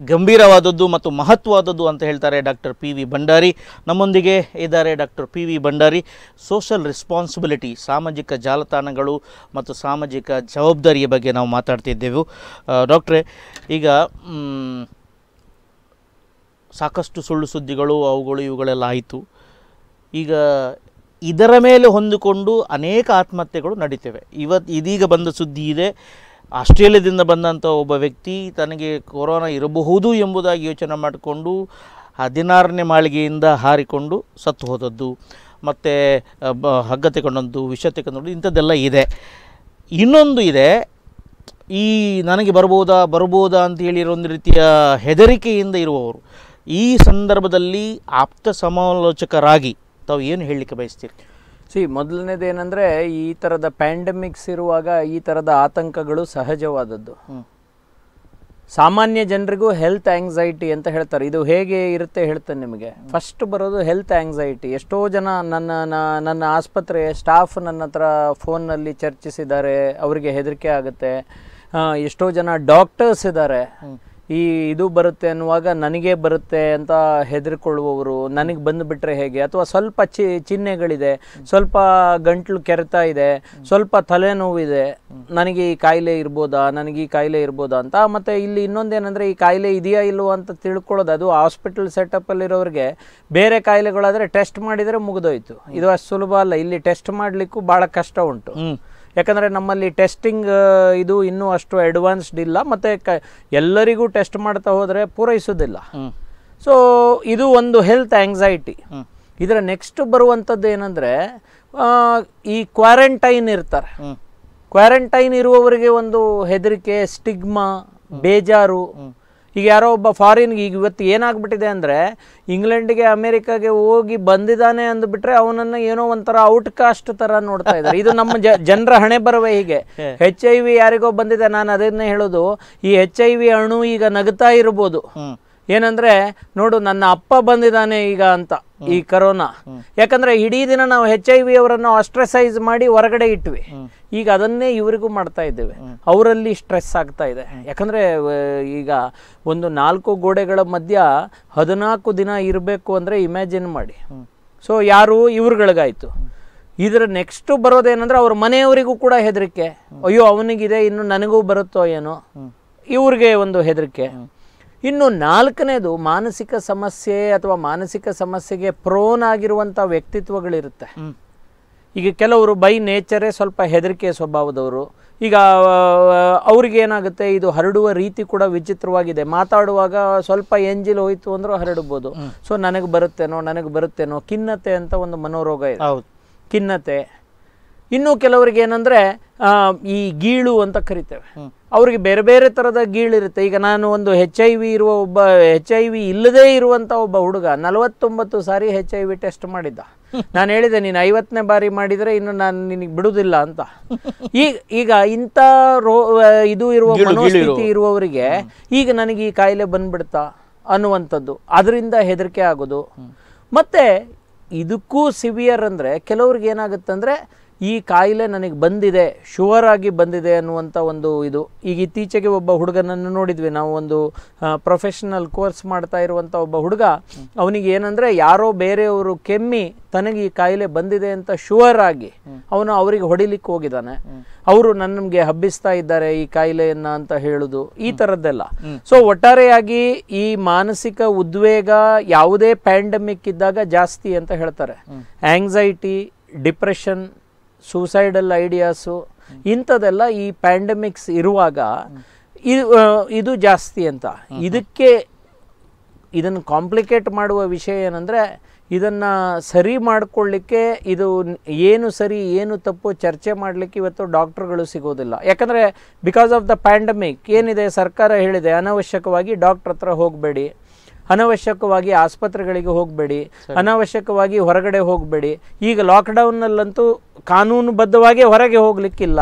ಗಂಭೀರವಾದದ್ದು ಮತ್ತು ಮಹತ್ವವಾದದ್ದು ಅಂತ ಹೇಳ್ತಾರೆ ಡಾಕ್ಟರ್ ಪಿ ವಿ ಭಂಡಾರಿ ನಮ್ಮೊಂದಿಗೆ ಇದ್ದಾರೆ doctor P V Bhandari social responsibility ಸಾಮಾಜಿಕ ಜಾಲತಾಣಗಳು ಮತ್ತು ಸಾಮಾಜಿಕ ಜವಾಬ್ದಾರಿಯ ಬಗ್ಗೆ ನಾವು ಮಾತಾಡ್ತಿದ್ದೆವು ಡಾಕ್ಟ್ರೇ ಈಗ ಸಾಕಷ್ಟು ಸುಳ್ಳು ಸುದ್ದಿಗಳು ಅವುಗಳು ಇವುಗಳೆಲ್ಲ ಆಯಿತು ಈಗ ಇದರ ಮೇಲೆ ಹೊಂದಿಕೊಂಡು ಅನೇಕ ಆತ್ಮಹತ್ಯೆಗಳು ನಡೀತವೆ ಇವತ್ತು ಇದೀಗ ಬಂದ ಸುದ್ದಿ ಇದೆ ಆಸ್ಟ್ರೇಲಿಯಾದಿಂದ ಬಂದಂಥ ಒಬ್ಬ ವ್ಯಕ್ತಿ ತನಗೆ ಕೊರೋನಾ ಇರಬಹುದು ಎಂಬುದಾಗಿ ಯೋಚನೆ ಮಾಡಿಕೊಂಡು ಹದಿನಾರನೇ ಮಾಳಿಗೆಯಿಂದ ಹಾರಿಕೊಂಡು ಸತ್ತು ಹೋದದ್ದು ಮತ್ತು ಬ ಹಗ್ಗ ತಗೊಂಡದ್ದು ವಿಷ ತಗೊಂಡದ್ದು ಇಂಥದ್ದೆಲ್ಲ ಇದೆ ಇನ್ನೊಂದು ಇದೆ ಈ ನನಗೆ ಬರ್ಬೋದಾ ಬರ್ಬೋದಾ ಅಂತ ಹೇಳಿರೋ ಒಂದು ರೀತಿಯ ಹೆದರಿಕೆಯಿಂದ ಇರುವವರು ಈ ಸಂದರ್ಭದಲ್ಲಿ ಆಪ್ತ ಸಮಾಲೋಚಕರಾಗಿ ತಾವು ಏನು ಹೇಳಲಿಕ್ಕೆ ಬಯಸ್ತೀರಿ ಸಿ ಮೊದಲನೇದೇನೆಂದರೆ ಈ ಥರದ ಪ್ಯಾಂಡಮಿಕ್ಸ್ ಇರುವಾಗ ಈ ಥರದ ಆತಂಕಗಳು ಸಹಜವಾದದ್ದು ಸಾಮಾನ್ಯ ಜನರಿಗೂ ಹೆಲ್ತ್ ಆ್ಯಂಗ್ಸೈಟಿ ಅಂತ ಹೇಳ್ತಾರೆ ಇದು ಹೇಗೆ ಇರುತ್ತೆ ಹೇಳ್ತೇನೆ ನಿಮಗೆ ಫಸ್ಟ್ ಬರೋದು ಹೆಲ್ತ್ ಆ್ಯಂಗ್ಸೈಟಿ ಎಷ್ಟೋ ಜನ ನನ್ನ ನನ್ನ ಆಸ್ಪತ್ರೆ ಸ್ಟಾಫ್ ನನ್ನ ಹತ್ರ ಫೋನ್ನಲ್ಲಿ ಚರ್ಚಿಸಿದ್ದಾರೆ ಅವರಿಗೆ ಹೆದರಿಕೆ ಆಗುತ್ತೆ ಎಷ್ಟೋ ಜನ ಡಾಕ್ಟರ್ಸ್ ಇದ್ದಾರೆ ಈ ಇದು ಬರುತ್ತೆ ಅನ್ನುವಾಗ ನನಗೆ ಬರುತ್ತೆ ಅಂತ ಹೆದರ್ಕೊಳ್ಳುವವರು ನನಗೆ ಬಂದುಬಿಟ್ರೆ ಹೇಗೆ ಅಥವಾ ಸ್ವಲ್ಪ ಚಿ ಚಿಹ್ನೆಗಳಿದೆ ಸ್ವಲ್ಪ ಗಂಟ್ಲು ಕೆರೆತ ಇದೆ ಸ್ವಲ್ಪ ತಲೆನೋವಿದೆ ನನಗೆ ಈ ಕಾಯಿಲೆ ಇರ್ಬೋದಾ ನನಗೆ ಈ ಕಾಯಿಲೆ ಇರ್ಬೋದಾ ಅಂತ ಮತ್ತು ಇಲ್ಲಿ ಇನ್ನೊಂದೇನೆಂದರೆ ಈ ಕಾಯಿಲೆ ಇದೆಯಾ ಇಲ್ಲವೋ ಅಂತ ತಿಳ್ಕೊಳ್ಳೋದು ಅದು ಹಾಸ್ಪಿಟಲ್ ಸೆಟಪ್ಪಲ್ಲಿರೋರಿಗೆ ಬೇರೆ ಕಾಯಿಲೆಗಳಾದರೆ ಟೆಸ್ಟ್ ಮಾಡಿದರೆ ಮುಗಿದೋಯ್ತು ಇದು ಅಷ್ಟು ಸುಲಭ ಅಲ್ಲ ಇಲ್ಲಿ ಟೆಸ್ಟ್ ಮಾಡಲಿಕ್ಕೂ ಭಾಳ ಕಷ್ಟ ಉಂಟು ಯಾಕಂದರೆ ನಮ್ಮಲ್ಲಿ ಟೆಸ್ಟಿಂಗ್ ಇದು ಇನ್ನೂ ಅಷ್ಟು ಅಡ್ವಾನ್ಸ್ಡ್ ಇಲ್ಲ ಮತ್ತು ಕ ಎಲ್ಲರಿಗೂ ಟೆಸ್ಟ್ ಮಾಡ್ತಾ ಹೋದರೆ ಪೂರೈಸೋದಿಲ್ಲ ಸೊ ಇದು ಒಂದು ಹೆಲ್ತ್ ಆ್ಯಂಗ್ಸೈಟಿ ಇದರ ನೆಕ್ಸ್ಟ್ ಬರುವಂಥದ್ದು ಏನಂದರೆ ಈ ಕ್ವಾರಂಟೈನ್ ಇರ್ತಾರೆ ಕ್ವಾರಂಟೈನ್ ಇರುವವರಿಗೆ ಒಂದು ಹೆದರಿಕೆ ಸ್ಟಿಗ್ಮಾ ಬೇಜಾರು ಈಗ ಯಾರೋ ಒಬ್ಬ ಫಾರಿನ್ಗೆ ಈಗ ಇವತ್ತು ಏನಾಗ್ಬಿಟ್ಟಿದೆ ಅಂದರೆ ಇಂಗ್ಲೆಂಡ್ಗೆ ಅಮೇರಿಕಾಗೆ ಹೋಗಿ ಬಂದಿದ್ದಾನೆ ಅಂದ್ಬಿಟ್ರೆ ಅವನನ್ನು ಏನೋ ಒಂಥರ ಔಟ್ಕಾಸ್ಟ್ ಥರ ನೋಡ್ತಾ ಇದ್ದಾರೆ ಇದು ನಮ್ಮ ಜನರ ಹಣೆ ಬರುವ ಹೀಗೆ ಹೆಚ್ ಐ ವಿ ಯಾರಿಗೋ ಬಂದಿದೆ ನಾನು ಅದನ್ನೇ ಹೇಳೋದು ಈ ಹೆಚ್ ಐ ವಿ ಅಣು ಈಗ ನಗತಾ ಇರ್ಬೋದು ಏನಂದ್ರೆ ನೋಡು ನನ್ನ ಅಪ್ಪ ಬಂದಿದ್ದಾನೆ ಈಗ ಅಂತ ಈ ಕರೋನಾ ಯಾಕಂದ್ರೆ ಇಡೀ ದಿನ ನಾವು ಹೆಚ್ ಐ ವಿ ಅವರನ್ನು ಅಸ್ಟ್ರೆಸೈಸ್ ಮಾಡಿ ಹೊರಗಡೆ ಇಟ್ವಿ ಈಗ ಅದನ್ನೇ ಇವರಿಗೂ ಮಾಡ್ತಾ ಇದ್ದೇವೆ ಅವರಲ್ಲಿ ಸ್ಟ್ರೆಸ್ ಆಗ್ತಾ ಇದೆ ಯಾಕಂದ್ರೆ ಈಗ ಒಂದು ನಾಲ್ಕು ಗೋಡೆಗಳ ಮಧ್ಯ ಹದಿನಾಲ್ಕು ದಿನ ಇರಬೇಕು ಅಂದ್ರೆ ಇಮ್ಯಾಜಿನ್ ಮಾಡಿ ಸೊ ಯಾರು ಇವ್ರಗಳಿಗಾಯ್ತು ಇದರ ನೆಕ್ಸ್ಟ್ ಬರೋದೇನಂದ್ರೆ ಅವ್ರ ಮನೆಯವರಿಗೂ ಕೂಡ ಹೆದರಿಕೆ ಅಯ್ಯೋ ಅವನಿಗಿದೆ ಇನ್ನು ನನಗೂ ಬರುತ್ತೋ ಏನೋ ಇವ್ರಿಗೆ ಒಂದು ಹೆದರಿಕೆ ಇನ್ನು ನಾಲ್ಕನೇದು ಮಾನಸಿಕ ಸಮಸ್ಯೆ ಅಥವಾ ಮಾನಸಿಕ ಸಮಸ್ಯೆಗೆ ಪ್ರೋನ್ ಆಗಿರುವಂಥ ವ್ಯಕ್ತಿತ್ವಗಳಿರುತ್ತೆ ಈಗ ಕೆಲವರು ಬೈ ನೇಚರೇ ಸ್ವಲ್ಪ ಹೆದರಿಕೆ ಸ್ವಭಾವದವರು ಈಗ ಅವ್ರಿಗೇನಾಗುತ್ತೆ ಇದು ಹರಡುವ ರೀತಿ ಕೂಡ ವಿಚಿತ್ರವಾಗಿದೆ ಮಾತಾಡುವಾಗ ಸ್ವಲ್ಪ ಎಂಜಿಲ್ ಹೋಯಿತು ಅಂದರೂ ಹರಡ್ಬೋದು ಸೊ ನನಗೆ ಬರುತ್ತೇನೋ ನನಗೆ ಬರುತ್ತೇನೋ ಖಿನ್ನತೆ ಅಂತ ಒಂದು ಮನೋರೋಗ ಇದೆ ಖಿನ್ನತೆ ಇನ್ನು ಕೆಲವರಿಗೆ ಏನಂದ್ರೆ ಈ ಗೀಳು ಅಂತ ಕರಿತೇವೆ ಅವರಿಗೆ ಬೇರೆ ಬೇರೆ ಥರದ ಗೀಳಿರುತ್ತೆ ಈಗ ನಾನು ಒಂದು ಹೆಚ್ ಐ ವಿ ಇರುವ ಒಬ್ಬ ಹೆಚ್ ಐ ವಿ ಇಲ್ಲದೇ ಇರುವಂಥ ಒಬ್ಬ ಹುಡುಗ ನಲವತ್ತೊಂಬತ್ತು ಸಾರಿ ಹೆಚ್ ಐ ವಿ ಟೆಸ್ಟ್ ಮಾಡಿದ್ದ ನಾನು ಹೇಳಿದೆ ನೀನು ಐವತ್ತನೇ ಬಾರಿ ಮಾಡಿದರೆ ಇನ್ನು ನಾನು ನಿನಗೆ ಬಿಡುವುದಿಲ್ಲ ಅಂತ ಈಗ ಈಗ ಇಂಥ ರೋ ಇದು ಇರುವ ಮನೋಸ್ಥಿತಿ ಇರುವವರಿಗೆ ಈಗ ನನಗೆ ಈ ಕಾಯಿಲೆ ಬಂದ್ಬಿಡ್ತಾ ಅನ್ನುವಂಥದ್ದು ಅದರಿಂದ ಹೆದರಿಕೆ ಆಗೋದು ಮತ್ತೆ ಇದಕ್ಕೂ ಸಿವಿಯರ್ ಅಂದರೆ ಕೆಲವ್ರಿಗೆ ಏನಾಗುತ್ತೆ ಅಂದರೆ ಈ ಕಾಯಿಲೆ ನನಗೆ ಬಂದಿದೆ ಶುವರ್ ಆಗಿ ಬಂದಿದೆ ಅನ್ನುವಂಥ ಒಂದು ಇದು ಈಗ ಇತ್ತೀಚೆಗೆ ಒಬ್ಬ ಹುಡುಗನನ್ನು ನೋಡಿದ್ವಿ ನಾವು ಒಂದು ಪ್ರೊಫೆಷನಲ್ ಕೋರ್ಸ್ ಮಾಡ್ತಾ ಇರುವಂಥ ಒಬ್ಬ ಹುಡುಗ ಅವನಿಗೆ ಏನಂದರೆ ಯಾರೋ ಬೇರೆಯವರು ಕೆಮ್ಮಿ ತನಗೆ ಈ ಕಾಯಿಲೆ ಬಂದಿದೆ ಅಂತ ಶುವರ್ ಆಗಿ ಅವನು ಅವರಿಗೆ ಹೊಡಿಲಿಕ್ಕೆ ಹೋಗಿದ್ದಾನೆ ಅವರು ನನ್ನಗೆ ಹಬ್ಬಿಸ್ತಾ ಇದ್ದಾರೆ ಈ ಕಾಯಿಲೆಯನ್ನು ಅಂತ ಹೇಳುದು ಈ ಥರದ್ದೆಲ್ಲ ಸೊ ಒಟ್ಟಾರೆಯಾಗಿ ಈ ಮಾನಸಿಕ ಉದ್ವೇಗ ಯಾವುದೇ ಪ್ಯಾಂಡಮಿಕ್ ಇದ್ದಾಗ ಜಾಸ್ತಿ ಅಂತ ಹೇಳ್ತಾರೆ ಆಂಗ್ಸೈಟಿ ಡಿಪ್ರೆಷನ್ ಸೂಸೈಡಲ್ ಐಡಿಯಾಸು ಇಂಥದ್ದೆಲ್ಲ ಈ ಪ್ಯಾಂಡಮಿಕ್ಸ್ ಇರುವಾಗ ಇದು ಜಾಸ್ತಿ ಅಂತ ಇದಕ್ಕೆ ಇದನ್ನು ಕಾಂಪ್ಲಿಕೇಟ್ ಮಾಡುವ ವಿಷಯ ಏನಂದರೆ ಇದನ್ನು ಸರಿ ಮಾಡಿಕೊಳ್ಳಿಕ್ಕೆ ಇದು ಏನು ಸರಿ ಏನು ತಪ್ಪು ಚರ್ಚೆ ಮಾಡಲಿಕ್ಕೆ ಇವತ್ತು ಡಾಕ್ಟ್ರುಗಳು ಸಿಗೋದಿಲ್ಲ ಯಾಕಂದರೆ ಬಿಕಾಸ್ ಆಫ್ ದ ಪ್ಯಾಂಡಮಿಕ್ ಏನಿದೆ ಸರ್ಕಾರ ಹೇಳಿದೆ ಅನವಶ್ಯಕವಾಗಿ ಡಾಕ್ಟ್ರ್ ಹತ್ರ ಹೋಗಬೇಡಿ ಅನವಶ್ಯಕವಾಗಿ ಆಸ್ಪತ್ರೆಗಳಿಗೆ ಹೋಗಬೇಡಿ ಅನವಶ್ಯಕವಾಗಿ ಹೊರಗಡೆ ಹೋಗಬೇಡಿ ಈಗ ಲಾಕ್ಡೌನ್ನಲ್ಲಂತೂ ಕಾನೂನುಬದ್ಧವಾಗಿ ಹೊರಗೆ ಹೋಗ್ಲಿಕ್ಕಿಲ್ಲ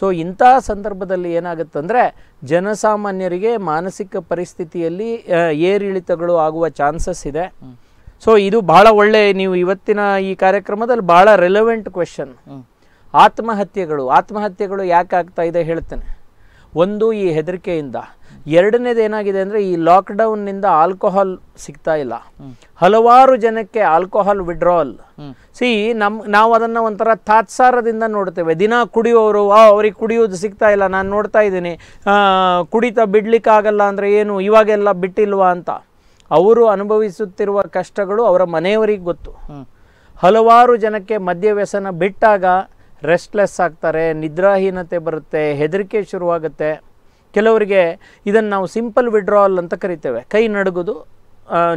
ಸೊ ಇಂತಹ ಸಂದರ್ಭದಲ್ಲಿ ಏನಾಗುತ್ತಂದರೆ ಜನಸಾಮಾನ್ಯರಿಗೆ ಮಾನಸಿಕ ಪರಿಸ್ಥಿತಿಯಲ್ಲಿ ಏರಿಳಿತಗಳು ಆಗುವ ಚಾನ್ಸಸ್ ಇದೆ ಸೊ ಇದು ಬಹಳ ಒಳ್ಳೆ ನೀವು ಇವತ್ತಿನ ಈ ಕಾರ್ಯಕ್ರಮದಲ್ಲಿ ಬಹಳ ರೆಲೆವೆಂಟ್ ಕ್ವೆಶನ್ ಆತ್ಮಹತ್ಯೆಗಳು ಆತ್ಮಹತ್ಯೆಗಳು ಯಾಕೆ ಆಗ್ತಾ ಇದೆ ಹೇಳ್ತೇನೆ ಒಂದು ಈ ಹೆದರಿಕೆಯಿಂದ ಎರಡನೇದು ಏನಾಗಿದೆ ಅಂದರೆ ಈ ಲಾಕ್ಡೌನ್ನಿಂದ ಆಲ್ಕೋಹಾಲ್ ಸಿಗ್ತಾ ಇಲ್ಲ ಹಲವಾರು ಜನಕ್ಕೆ ಆಲ್ಕೋಹಾಲ್ ವಿಡ್ರಾಲ್ ಸಿ ನಮ್ ನಾವು ಅದನ್ನು ಒಂಥರ ತಾತ್ಸಾರದಿಂದ ನೋಡ್ತೇವೆ ದಿನ ಕುಡಿಯೋರು ಆ ಅವ್ರಿಗೆ ಕುಡಿಯೋದು ಸಿಗ್ತಾ ಇಲ್ಲ ನಾನು ನೋಡ್ತಾ ಇದ್ದೀನಿ ಕುಡಿತಾ ಆಗಲ್ಲ ಅಂದರೆ ಏನು ಇವಾಗೆಲ್ಲ ಬಿಟ್ಟಿಲ್ವಾ ಅಂತ ಅವರು ಅನುಭವಿಸುತ್ತಿರುವ ಕಷ್ಟಗಳು ಅವರ ಮನೆಯವರಿಗೆ ಗೊತ್ತು ಹಲವಾರು ಜನಕ್ಕೆ ಮದ್ಯವ್ಯಸನ ಬಿಟ್ಟಾಗ ರೆಸ್ಟ್ಲೆಸ್ ಆಗ್ತಾರೆ ನಿದ್ರಾಹೀನತೆ ಬರುತ್ತೆ ಹೆದರಿಕೆ ಶುರುವಾಗುತ್ತೆ ಕೆಲವರಿಗೆ ಇದನ್ನು ನಾವು ಸಿಂಪಲ್ ವಿಡ್ರಾವಲ್ ಅಂತ ಕರಿತೇವೆ ಕೈ ನಡುಗೋದು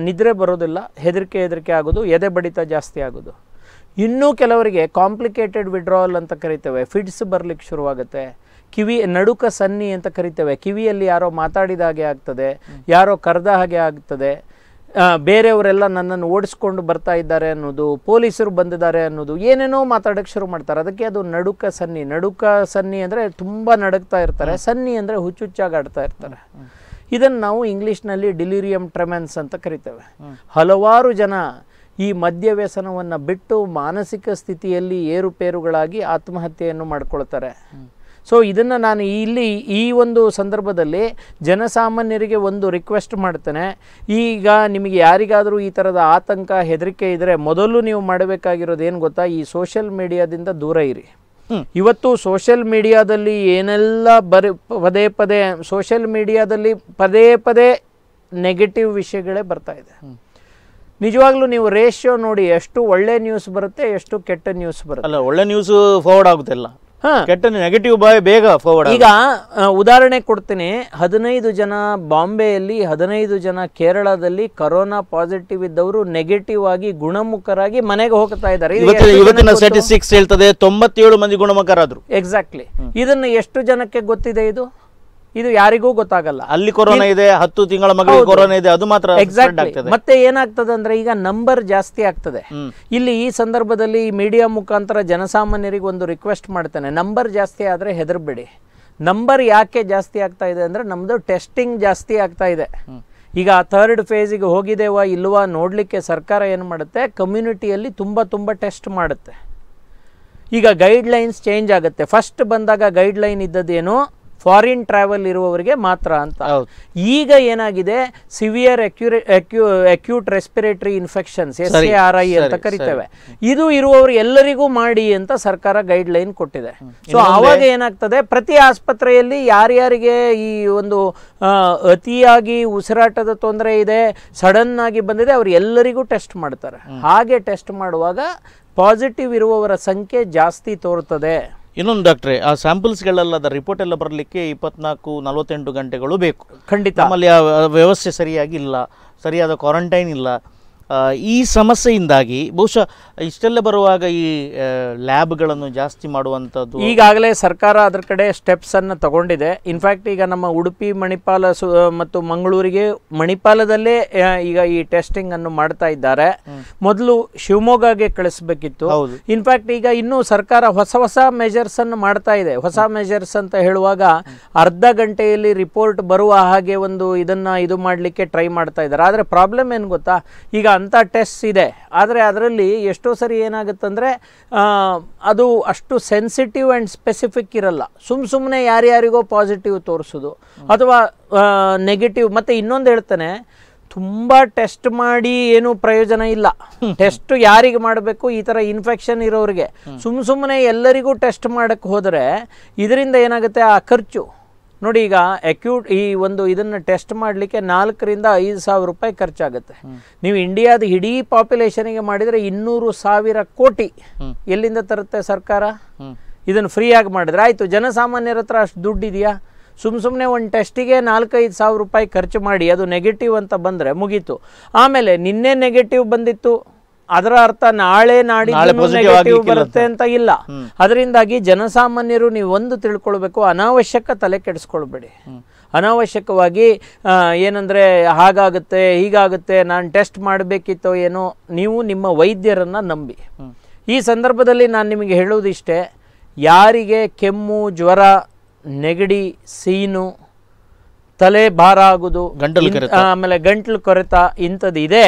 ನಿದ್ರೆ ಬರೋದಿಲ್ಲ ಹೆದರಿಕೆ ಹೆದರಿಕೆ ಆಗೋದು ಎದೆ ಬಡಿತ ಜಾಸ್ತಿ ಆಗೋದು ಇನ್ನೂ ಕೆಲವರಿಗೆ ಕಾಂಪ್ಲಿಕೇಟೆಡ್ ವಿಡ್ರಾವಲ್ ಅಂತ ಕರಿತೇವೆ ಫಿಡ್ಸ್ ಬರಲಿಕ್ಕೆ ಶುರುವಾಗುತ್ತೆ ಕಿವಿ ನಡುಕ ಸನ್ನಿ ಅಂತ ಕರಿತೇವೆ ಕಿವಿಯಲ್ಲಿ ಯಾರೋ ಮಾತಾಡಿದ ಹಾಗೆ ಆಗ್ತದೆ ಯಾರೋ ಕರೆದ ಹಾಗೆ ಆಗ್ತದೆ ಬೇರೆಯವರೆಲ್ಲ ನನ್ನನ್ನು ಓಡಿಸ್ಕೊಂಡು ಬರ್ತಾ ಇದ್ದಾರೆ ಅನ್ನೋದು ಪೊಲೀಸರು ಬಂದಿದ್ದಾರೆ ಅನ್ನೋದು ಏನೇನೋ ಮಾತಾಡೋಕ್ಕೆ ಶುರು ಮಾಡ್ತಾರೆ ಅದಕ್ಕೆ ಅದು ನಡುಕ ಸನ್ನಿ ನಡುಕ ಸನ್ನಿ ಅಂದರೆ ತುಂಬ ನಡುಕ್ತಾ ಇರ್ತಾರೆ ಸನ್ನಿ ಅಂದರೆ ಹುಚ್ಚುಚ್ಚಾಗಿ ಆಡ್ತಾ ಇರ್ತಾರೆ ಇದನ್ನು ನಾವು ಇಂಗ್ಲೀಷ್ನಲ್ಲಿ ಡಿಲಿರಿಯಂ ಟ್ರೆಮೆನ್ಸ್ ಅಂತ ಕರಿತೇವೆ ಹಲವಾರು ಜನ ಈ ಮದ್ಯವ್ಯಸನವನ್ನು ಬಿಟ್ಟು ಮಾನಸಿಕ ಸ್ಥಿತಿಯಲ್ಲಿ ಏರುಪೇರುಗಳಾಗಿ ಆತ್ಮಹತ್ಯೆಯನ್ನು ಮಾಡ್ಕೊಳ್ತಾರೆ ಸೊ ಇದನ್ನು ನಾನು ಇಲ್ಲಿ ಈ ಒಂದು ಸಂದರ್ಭದಲ್ಲಿ ಜನಸಾಮಾನ್ಯರಿಗೆ ಒಂದು ರಿಕ್ವೆಸ್ಟ್ ಮಾಡ್ತೇನೆ ಈಗ ನಿಮಗೆ ಯಾರಿಗಾದರೂ ಈ ಥರದ ಆತಂಕ ಹೆದರಿಕೆ ಇದ್ದರೆ ಮೊದಲು ನೀವು ಮಾಡಬೇಕಾಗಿರೋದು ಏನು ಗೊತ್ತಾ ಈ ಸೋಷಿಯಲ್ ಮೀಡಿಯಾದಿಂದ ದೂರ ಇರಿ ಇವತ್ತು ಸೋಷಿಯಲ್ ಮೀಡಿಯಾದಲ್ಲಿ ಏನೆಲ್ಲ ಬರಿ ಪದೇ ಪದೇ ಸೋಷಿಯಲ್ ಮೀಡಿಯಾದಲ್ಲಿ ಪದೇ ಪದೇ ನೆಗೆಟಿವ್ ವಿಷಯಗಳೇ ಬರ್ತಾ ಇದೆ ನಿಜವಾಗ್ಲೂ ನೀವು ರೇಷಿಯೋ ನೋಡಿ ಎಷ್ಟು ಒಳ್ಳೆ ನ್ಯೂಸ್ ಬರುತ್ತೆ ಎಷ್ಟು ಕೆಟ್ಟ ನ್ಯೂಸ್ ಬರುತ್ತೆ ಅಲ್ಲ ಒಳ್ಳೆ ನ್ಯೂಸ್ ಫಾರ್ವರ್ಡ್ ಆಗುತ್ತಿಲ್ಲ ಕೆಟ್ಟ ನೆಗೆಟಿವ್ ಬಾಯ್ ಬೇಗ ಈಗ ಉದಾಹರಣೆ ಕೊಡ್ತೀನಿ ಹದಿನೈದು ಜನ ಬಾಂಬೆಯಲ್ಲಿ ಹದಿನೈದು ಜನ ಕೇರಳದಲ್ಲಿ ಕೊರೋನಾ ಪಾಸಿಟಿವ್ ಇದ್ದವರು ನೆಗೆಟಿವ್ ಆಗಿ ಗುಣಮುಖರಾಗಿ ಮನೆಗೆ ಹೋಗ್ತಾ ಇದ್ದಾರೆ ಇವತ್ತಿನ ಹೇಳ್ತದೆ ತೊಂಬತ್ತೇಳು ಮಂದಿ ಗುಣಮುಖರಾದ್ರು ಎಕ್ಸಾಕ್ಟ್ಲಿ ಇದನ್ನ ಎಷ್ಟು ಜನಕ್ಕೆ ಗೊತ್ತಿದೆ ಇದು ಇದು ಯಾರಿಗೂ ಗೊತ್ತಾಗಲ್ಲ ಅಲ್ಲಿ ಕೊರೋನಾ ಇದೆ ಹತ್ತು ತಿಂಗಳ ಮಗ ಕೊರೋನಾ ಇದೆ ಅದು ಮಾತ್ರ ಎಕ್ಸಾಕ್ಟ್ ಮತ್ತೆ ಏನಾಗ್ತದೆ ಅಂದ್ರೆ ಈಗ ನಂಬರ್ ಜಾಸ್ತಿ ಆಗ್ತದೆ ಇಲ್ಲಿ ಈ ಸಂದರ್ಭದಲ್ಲಿ ಮೀಡಿಯಾ ಮುಖಾಂತರ ಜನಸಾಮಾನ್ಯರಿಗೆ ಒಂದು ರಿಕ್ವೆಸ್ಟ್ ಮಾಡ್ತೇನೆ ನಂಬರ್ ಜಾಸ್ತಿ ಆದ್ರೆ ಹೆದರ್ಬೇಡಿ ನಂಬರ್ ಯಾಕೆ ಜಾಸ್ತಿ ಆಗ್ತಾ ಇದೆ ಅಂದ್ರೆ ನಮ್ದು ಟೆಸ್ಟಿಂಗ್ ಜಾಸ್ತಿ ಆಗ್ತಾ ಇದೆ ಈಗ ಆ ಥರ್ಡ್ ಫೇಸಿಗೆ ಹೋಗಿದೆವಾ ಇಲ್ವಾ ನೋಡಲಿಕ್ಕೆ ಸರ್ಕಾರ ಏನು ಮಾಡುತ್ತೆ ಕಮ್ಯುನಿಟಿಯಲ್ಲಿ ತುಂಬ ತುಂಬ ಟೆಸ್ಟ್ ಮಾಡುತ್ತೆ ಈಗ ಗೈಡ್ಲೈನ್ಸ್ ಚೇಂಜ್ ಆಗುತ್ತೆ ಫಸ್ಟ್ ಬಂದಾಗ ಗೈಡ್ಲೈನ್ ಇದ್ದದ್ದೇನು ಫಾರಿನ್ ಟ್ರಾವೆಲ್ ಇರುವವರಿಗೆ ಮಾತ್ರ ಅಂತ ಈಗ ಏನಾಗಿದೆ severe acu acute respiratory infections S A R I ಅಂತ ಕರಿತೇವೆ ಇದು ಇರುವವರು ಎಲ್ಲರಿಗೂ ಮಾಡಿ ಅಂತ ಸರ್ಕಾರ ಗೈಡ್ ಲೈನ್ ಕೊಟ್ಟಿದೆ ಸೊ ಆವಾಗ ಏನಾಗ್ತದೆ ಪ್ರತಿ ಆಸ್ಪತ್ರೆಯಲ್ಲಿ ಯಾರ್ಯಾರಿಗೆ ಈ ಒಂದು ಅತಿಯಾಗಿ ಉಸಿರಾಟದ ತೊಂದರೆ ಇದೆ ಸಡನ್ ಆಗಿ ಬಂದಿದೆ ಅವ್ರು ಎಲ್ಲರಿಗೂ ಟೆಸ್ಟ್ ಮಾಡ್ತಾರೆ ಹಾಗೆ ಟೆಸ್ಟ್ ಮಾಡುವಾಗ ಪಾಸಿಟಿವ್ ಇರುವವರ ಸಂಖ್ಯೆ ಜಾಸ್ತಿ ತೋರ್ತದೆ ಇನ್ನೊಂದು ಡಾಕ್ಟ್ರೆ ಆ ಸ್ಯಾಂಪಲ್ಸ್ಗಳೆಲ್ಲದ ರಿಪೋರ್ಟ್ ಎಲ್ಲ ಬರಲಿಕ್ಕೆ ಇಪ್ಪತ್ನಾಲ್ಕು ನಲವತ್ತೆಂಟು ಗಂಟೆಗಳು ಬೇಕು ಖಂಡಿತ ನಮ್ಮಲ್ಲಿ ವ್ಯವಸ್ಥೆ ಸರಿಯಾಗಿ ಇಲ್ಲ ಸರಿಯಾದ ಕ್ವಾರಂಟೈನ್ ಇಲ್ಲ ಈ ಸಮಸ್ಯೆಯಿಂದಾಗಿ ಬಹುಶಃ ಇಷ್ಟೆಲ್ಲ ಬರುವಾಗ ಈ ಲ್ಯಾಬ್ಗಳನ್ನು ಜಾಸ್ತಿ ಮಾಡುವಂಥದ್ದು ಈಗಾಗಲೇ ಸರ್ಕಾರ ಅದರ ಕಡೆ ಸ್ಟೆಪ್ಸನ್ನು ತಗೊಂಡಿದೆ ಇನ್ಫ್ಯಾಕ್ಟ್ ಈಗ ನಮ್ಮ ಉಡುಪಿ ಮಣಿಪಾಲ ಸು ಮತ್ತು ಮಂಗಳೂರಿಗೆ ಮಣಿಪಾಲದಲ್ಲೇ ಈಗ ಈ ಟೆಸ್ಟಿಂಗ್ ಅನ್ನು ಮಾಡ್ತಾ ಇದ್ದಾರೆ ಮೊದಲು ಶಿವಮೊಗ್ಗಗೆ ಕಳಿಸ್ಬೇಕಿತ್ತು ಇನ್ಫ್ಯಾಕ್ಟ್ ಈಗ ಇನ್ನೂ ಸರ್ಕಾರ ಹೊಸ ಹೊಸ ಮೆಜರ್ಸ್ ಅನ್ನು ಮಾಡ್ತಾ ಇದೆ ಹೊಸ ಮೆಜರ್ಸ್ ಅಂತ ಹೇಳುವಾಗ ಅರ್ಧ ಗಂಟೆಯಲ್ಲಿ ರಿಪೋರ್ಟ್ ಬರುವ ಹಾಗೆ ಒಂದು ಇದನ್ನ ಇದು ಮಾಡಲಿಕ್ಕೆ ಟ್ರೈ ಮಾಡ್ತಾ ಇದ್ದಾರೆ ಆದರೆ ಪ್ರಾಬ್ಲಮ್ ಏನು ಗೊತ್ತಾ ಈಗ ಅಂಥ ಟೆಸ್ಟ್ ಇದೆ ಆದರೆ ಅದರಲ್ಲಿ ಎಷ್ಟೋ ಸರಿ ಏನಾಗುತ್ತಂದರೆ ಅದು ಅಷ್ಟು ಸೆನ್ಸಿಟಿವ್ ಆ್ಯಂಡ್ ಸ್ಪೆಸಿಫಿಕ್ ಇರಲ್ಲ ಸುಮ್ಮ ಸುಮ್ಮನೆ ಯಾರ್ಯಾರಿಗೋ ಪಾಸಿಟಿವ್ ತೋರಿಸೋದು ಅಥವಾ ನೆಗೆಟಿವ್ ಮತ್ತು ಇನ್ನೊಂದು ಹೇಳ್ತಾನೆ ತುಂಬ ಟೆಸ್ಟ್ ಮಾಡಿ ಏನು ಪ್ರಯೋಜನ ಇಲ್ಲ ಟೆಸ್ಟ್ ಯಾರಿಗೆ ಮಾಡಬೇಕು ಈ ಥರ ಇನ್ಫೆಕ್ಷನ್ ಇರೋರಿಗೆ ಸುಮ್ಮ ಸುಮ್ಮನೆ ಎಲ್ಲರಿಗೂ ಟೆಸ್ಟ್ ಮಾಡೋಕ್ಕೆ ಹೋದರೆ ಇದರಿಂದ ಏನಾಗುತ್ತೆ ಆ ಖರ್ಚು ನೋಡಿ ಈಗ ಅಕ್ಯೂಟ್ ಈ ಒಂದು ಇದನ್ನು ಟೆಸ್ಟ್ ಮಾಡಲಿಕ್ಕೆ ನಾಲ್ಕರಿಂದ ಐದು ಸಾವಿರ ರೂಪಾಯಿ ಖರ್ಚಾಗುತ್ತೆ ನೀವು ಇಂಡಿಯಾದ ಇಡೀ ಪಾಪ್ಯುಲೇಷನ್ಗೆ ಮಾಡಿದರೆ ಇನ್ನೂರು ಸಾವಿರ ಕೋಟಿ ಎಲ್ಲಿಂದ ತರುತ್ತೆ ಸರ್ಕಾರ ಇದನ್ನು ಫ್ರೀಯಾಗಿ ಮಾಡಿದ್ರೆ ಆಯಿತು ಜನಸಾಮಾನ್ಯರ ಹತ್ರ ಅಷ್ಟು ದುಡ್ಡಿದೆಯಾ ಸುಮ್ಮ ಸುಮ್ಮನೆ ಒಂದು ಟೆಸ್ಟಿಗೆ ನಾಲ್ಕೈದು ಸಾವಿರ ರೂಪಾಯಿ ಖರ್ಚು ಮಾಡಿ ಅದು ನೆಗೆಟಿವ್ ಅಂತ ಬಂದರೆ ಮುಗೀತು ಆಮೇಲೆ ನಿನ್ನೆ ನೆಗೆಟಿವ್ ಬಂದಿತ್ತು ಅದರ ಅರ್ಥ ನಾಳೆ ನಾಡಿದ್ದು ಬರುತ್ತೆ ಅಂತ ಇಲ್ಲ ಅದರಿಂದಾಗಿ ಜನಸಾಮಾನ್ಯರು ನೀವು ಒಂದು ತಿಳ್ಕೊಳ್ಬೇಕು ಅನಾವಶ್ಯಕ ತಲೆ ಕೆಡಿಸ್ಕೊಳ್ಬೇಡಿ ಅನಾವಶ್ಯಕವಾಗಿ ಏನಂದ್ರೆ ಹಾಗಾಗುತ್ತೆ ಹೀಗಾಗುತ್ತೆ ನಾನು ಟೆಸ್ಟ್ ಮಾಡಬೇಕಿತ್ತೋ ಏನೋ ನೀವು ನಿಮ್ಮ ವೈದ್ಯರನ್ನ ನಂಬಿ ಈ ಸಂದರ್ಭದಲ್ಲಿ ನಾನು ನಿಮಗೆ ಹೇಳೋದಿಷ್ಟೇ ಯಾರಿಗೆ ಕೆಮ್ಮು ಜ್ವರ ನೆಗಡಿ ಸೀನು ತಲೆ ಭಾರ ಆಗೋದು ಆಮೇಲೆ ಗಂಟ್ಲು ಕೊರೆತ ಇಂಥದ್ದಿದೆ ಇದೆ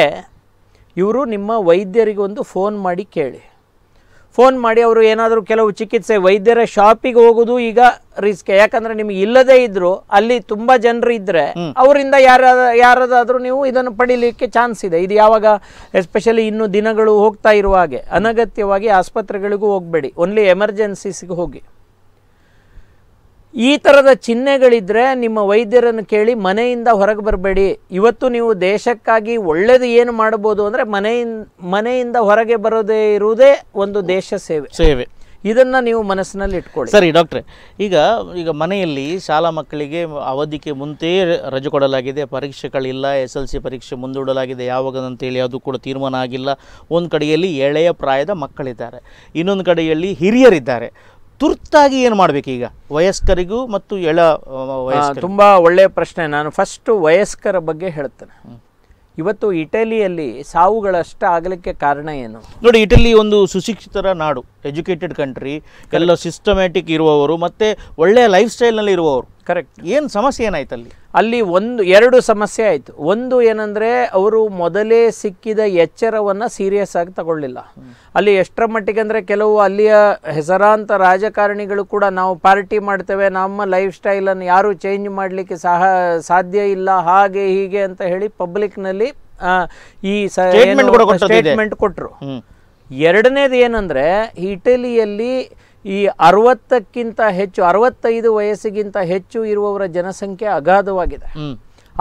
ಇವರು ನಿಮ್ಮ ವೈದ್ಯರಿಗೆ ಒಂದು ಫೋನ್ ಮಾಡಿ ಕೇಳಿ ಫೋನ್ ಮಾಡಿ ಅವರು ಏನಾದರೂ ಕೆಲವು ಚಿಕಿತ್ಸೆ ವೈದ್ಯರ ಶಾಪಿಗೆ ಹೋಗೋದು ಈಗ ರಿಸ್ಕ್ ಯಾಕಂದ್ರೆ ನಿಮಗೆ ಇಲ್ಲದೇ ಇದ್ರು ಅಲ್ಲಿ ತುಂಬಾ ಜನರು ಇದ್ರೆ ಅವರಿಂದ ಯಾರ ಯಾರದಾದ್ರೂ ನೀವು ಇದನ್ನು ಪಡೀಲಿಕ್ಕೆ ಚಾನ್ಸ್ ಇದೆ ಇದು ಯಾವಾಗ ಎಸ್ಪೆಷಲಿ ಇನ್ನು ದಿನಗಳು ಹೋಗ್ತಾ ಇರುವ ಹಾಗೆ ಅನಗತ್ಯವಾಗಿ ಆಸ್ಪತ್ರೆಗಳಿಗೂ ಹೋಗಬೇಡಿ ಓನ್ಲಿ ಎಮರ್ಜೆನ್ಸೀಸ್ಗೆ ಹೋಗಿ ಈ ಥರದ ಚಿಹ್ನೆಗಳಿದ್ದರೆ ನಿಮ್ಮ ವೈದ್ಯರನ್ನು ಕೇಳಿ ಮನೆಯಿಂದ ಹೊರಗೆ ಬರಬೇಡಿ ಇವತ್ತು ನೀವು ದೇಶಕ್ಕಾಗಿ ಒಳ್ಳೆಯದು ಏನು ಮಾಡ್ಬೋದು ಅಂದರೆ ಮನೆಯಿಂದ ಮನೆಯಿಂದ ಹೊರಗೆ ಬರೋದೇ ಇರುವುದೇ ಒಂದು ದೇಶ ಸೇವೆ ಸೇವೆ ಇದನ್ನು ನೀವು ಮನಸ್ಸಿನಲ್ಲಿ ಇಟ್ಕೊಳ್ಳಿ ಸರಿ ಡಾಕ್ಟ್ರೆ ಈಗ ಈಗ ಮನೆಯಲ್ಲಿ ಶಾಲಾ ಮಕ್ಕಳಿಗೆ ಅವಧಿಗೆ ಮುಂತೆಯೇ ರಜೆ ಕೊಡಲಾಗಿದೆ ಪರೀಕ್ಷೆಗಳಿಲ್ಲ ಎಸ್ ಎಲ್ ಸಿ ಪರೀಕ್ಷೆ ಮುಂದೂಡಲಾಗಿದೆ ಯಾವಾಗದಂತೇಳಿ ಅದು ಕೂಡ ತೀರ್ಮಾನ ಆಗಿಲ್ಲ ಒಂದು ಕಡೆಯಲ್ಲಿ ಎಳೆಯ ಪ್ರಾಯದ ಮಕ್ಕಳಿದ್ದಾರೆ ಇನ್ನೊಂದು ಕಡೆಯಲ್ಲಿ ಹಿರಿಯರಿದ್ದಾರೆ ತುರ್ತಾಗಿ ಏನು ಈಗ ವಯಸ್ಕರಿಗೂ ಮತ್ತು ಎಳ ತುಂಬ ಒಳ್ಳೆಯ ಪ್ರಶ್ನೆ ನಾನು ಫಸ್ಟು ವಯಸ್ಕರ ಬಗ್ಗೆ ಹೇಳ್ತೇನೆ ಇವತ್ತು ಇಟಲಿಯಲ್ಲಿ ಸಾವುಗಳಷ್ಟ ಆಗಲಿಕ್ಕೆ ಕಾರಣ ಏನು ನೋಡಿ ಇಟಲಿ ಒಂದು ಸುಶಿಕ್ಷಿತರ ನಾಡು ಎಜುಕೇಟೆಡ್ ಕಂಟ್ರಿ ಎಲ್ಲ ಸಿಸ್ಟಮ್ಯಾಟಿಕ್ ಇರುವವರು ಮತ್ತು ಒಳ್ಳೆಯ ಲೈಫ್ ಸ್ಟೈಲ್ನಲ್ಲಿ ಇರುವವರು ಕರೆಕ್ಟ್ ಏನು ಸಮಸ್ಯೆ ಏನಾಯ್ತು ಅಲ್ಲಿ ಅಲ್ಲಿ ಒಂದು ಎರಡು ಸಮಸ್ಯೆ ಆಯಿತು ಒಂದು ಏನಂದರೆ ಅವರು ಮೊದಲೇ ಸಿಕ್ಕಿದ ಎಚ್ಚರವನ್ನು ಸೀರಿಯಸ್ ಆಗಿ ತಗೊಳ್ಳಿಲ್ಲ ಅಲ್ಲಿ ಎಷ್ಟರ ಮಟ್ಟಿಗೆ ಅಂದರೆ ಕೆಲವು ಅಲ್ಲಿಯ ಹೆಸರಾಂತ ರಾಜಕಾರಣಿಗಳು ಕೂಡ ನಾವು ಪಾರ್ಟಿ ಮಾಡ್ತೇವೆ ನಮ್ಮ ಲೈಫ್ ಸ್ಟೈಲನ್ನು ಯಾರೂ ಚೇಂಜ್ ಮಾಡಲಿಕ್ಕೆ ಸಹ ಸಾಧ್ಯ ಇಲ್ಲ ಹಾಗೆ ಹೀಗೆ ಅಂತ ಹೇಳಿ ಪಬ್ಲಿಕ್ನಲ್ಲಿ ಈ ಸ್ಟೇಟ್ಮೆಂಟ್ ಕೊಟ್ಟರು ಎರಡನೇದು ಏನಂದರೆ ಇಟಲಿಯಲ್ಲಿ ಈ ಅರವತ್ತಕ್ಕಿಂತ ಹೆಚ್ಚು ಅರವತ್ತೈದು ವಯಸ್ಸಿಗಿಂತ ಹೆಚ್ಚು ಇರುವವರ ಜನಸಂಖ್ಯೆ ಅಗಾಧವಾಗಿದೆ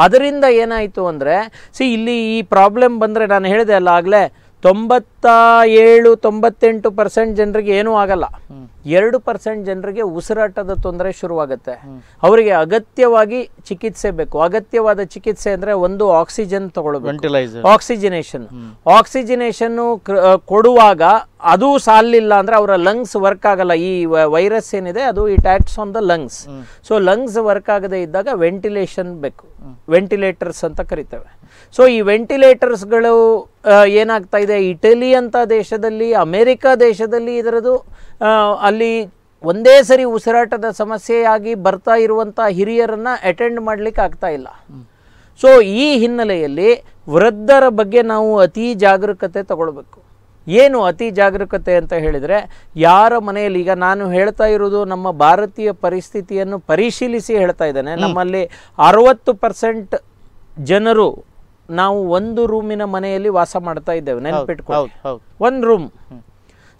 ಅದರಿಂದ ಏನಾಯಿತು ಅಂದರೆ ಸಿ ಇಲ್ಲಿ ಈ ಪ್ರಾಬ್ಲಮ್ ಬಂದರೆ ನಾನು ಹೇಳಿದೆ ಅಲ್ಲ ಆಗಲೇ ತೊಂಬತ್ತು ಏಳು ತೊಂಬತ್ತೆಂಟು ಪರ್ಸೆಂಟ್ ಜನರಿಗೆ ಏನೂ ಆಗಲ್ಲ ಎರಡು ಪರ್ಸೆಂಟ್ ಜನರಿಗೆ ಉಸಿರಾಟದ ತೊಂದರೆ ಶುರುವಾಗುತ್ತೆ ಅವರಿಗೆ ಅಗತ್ಯವಾಗಿ ಚಿಕಿತ್ಸೆ ಬೇಕು ಅಗತ್ಯವಾದ ಚಿಕಿತ್ಸೆ ಅಂದ್ರೆ ಒಂದು ಆಕ್ಸಿಜನ್ ತಗೊಳ್ಬೇಕು ಆಕ್ಸಿಜಿನೇಷನ್ ಕೊಡುವಾಗ ಅದು ಸಾಲಿಲ್ಲ ಅಂದ್ರೆ ಅವರ ಲಂಗ್ಸ್ ವರ್ಕ್ ಆಗಲ್ಲ ಈ ವೈರಸ್ ಏನಿದೆ ಅದು attacks on the lungs so lungs work ಆಗದೇ ಇದ್ದಾಗ ವೆಂಟಿಲೇಷನ್ ಬೇಕು ವೆಂಟಿಲೇಟರ್ಸ್ ಅಂತ ಕರಿತೇವೆ ಸೊ ಈ ವೆಂಟಿಲೇಟರ್ಸ್ಗಳು ಏನಾಗ್ತಾ ಇದೆ ಇಟಲಿ ಅಂಥ ದೇಶದಲ್ಲಿ ಅಮೇರಿಕಾ ದೇಶದಲ್ಲಿ ಇದರದು ಅಲ್ಲಿ ಒಂದೇ ಸರಿ ಉಸಿರಾಟದ ಸಮಸ್ಯೆಯಾಗಿ ಬರ್ತಾ ಇರುವಂಥ ಹಿರಿಯರನ್ನು ಅಟೆಂಡ್ ಮಾಡಲಿಕ್ಕೆ ಆಗ್ತಾ ಇಲ್ಲ ಸೊ ಈ ಹಿನ್ನೆಲೆಯಲ್ಲಿ ವೃದ್ಧರ ಬಗ್ಗೆ ನಾವು ಅತಿ ಜಾಗರೂಕತೆ ತಗೊಳ್ಬೇಕು ಏನು ಅತಿ ಜಾಗರೂಕತೆ ಅಂತ ಹೇಳಿದರೆ ಯಾರ ಮನೆಯಲ್ಲಿ ಈಗ ನಾನು ಹೇಳ್ತಾ ಇರೋದು ನಮ್ಮ ಭಾರತೀಯ ಪರಿಸ್ಥಿತಿಯನ್ನು ಪರಿಶೀಲಿಸಿ ಹೇಳ್ತಾ ಇದ್ದೇನೆ ನಮ್ಮಲ್ಲಿ ಅರವತ್ತು ಪರ್ಸೆಂಟ್ ಜನರು ನಾವು ಒಂದು ರೂಮಿನ ಮನೆಯಲ್ಲಿ ವಾಸ ಮಾಡ್ತಾ ಇದ್ದೇವೆ ನೆನಪಿಟ್ಕೊಂಡು ಒಂದು ರೂಮ್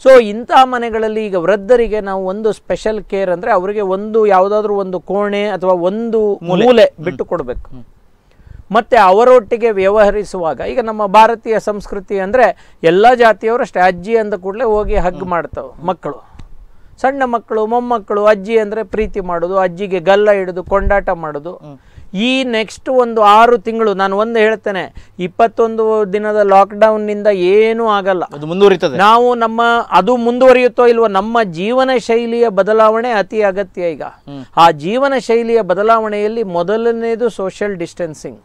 ಸೊ ಇಂತಹ ಮನೆಗಳಲ್ಲಿ ಈಗ ವೃದ್ಧರಿಗೆ ನಾವು ಒಂದು ಸ್ಪೆಷಲ್ ಕೇರ್ ಅಂದ್ರೆ ಅವರಿಗೆ ಒಂದು ಯಾವುದಾದ್ರೂ ಒಂದು ಕೋಣೆ ಅಥವಾ ಒಂದು ಮೂಲೆ ಬಿಟ್ಟು ಕೊಡಬೇಕು ಮತ್ತೆ ಅವರೊಟ್ಟಿಗೆ ವ್ಯವಹರಿಸುವಾಗ ಈಗ ನಮ್ಮ ಭಾರತೀಯ ಸಂಸ್ಕೃತಿ ಅಂದ್ರೆ ಎಲ್ಲ ಜಾತಿಯವರು ಅಷ್ಟೇ ಅಜ್ಜಿ ಅಂದ ಕೂಡಲೇ ಹೋಗಿ ಹಗ್ ಮಾಡ್ತಾವ ಮಕ್ಕಳು ಸಣ್ಣ ಮಕ್ಕಳು ಮೊಮ್ಮಕ್ಕಳು ಅಜ್ಜಿ ಅಂದರೆ ಪ್ರೀತಿ ಮಾಡೋದು ಅಜ್ಜಿಗೆ ಗಲ್ಲ ಹಿಡಿದು ಕೊಂಡಾಟ ಮಾಡೋದು ಈ ನೆಕ್ಸ್ಟ್ ಒಂದು ಆರು ತಿಂಗಳು ನಾನು ಒಂದು ಹೇಳ್ತೇನೆ ಇಪ್ಪತ್ತೊಂದು ದಿನದ ಲಾಕ್ಡೌನ್ನಿಂದ ಏನೂ ಆಗಲ್ಲ ಮುಂದುವರಿತದೆ ನಾವು ನಮ್ಮ ಅದು ಮುಂದುವರಿಯುತ್ತೋ ಇಲ್ವೋ ನಮ್ಮ ಜೀವನ ಶೈಲಿಯ ಬದಲಾವಣೆ ಅತಿ ಅಗತ್ಯ ಈಗ ಆ ಜೀವನ ಶೈಲಿಯ ಬದಲಾವಣೆಯಲ್ಲಿ ಮೊದಲನೇದು ಸೋಷಿಯಲ್ ಡಿಸ್ಟೆನ್ಸಿಂಗ್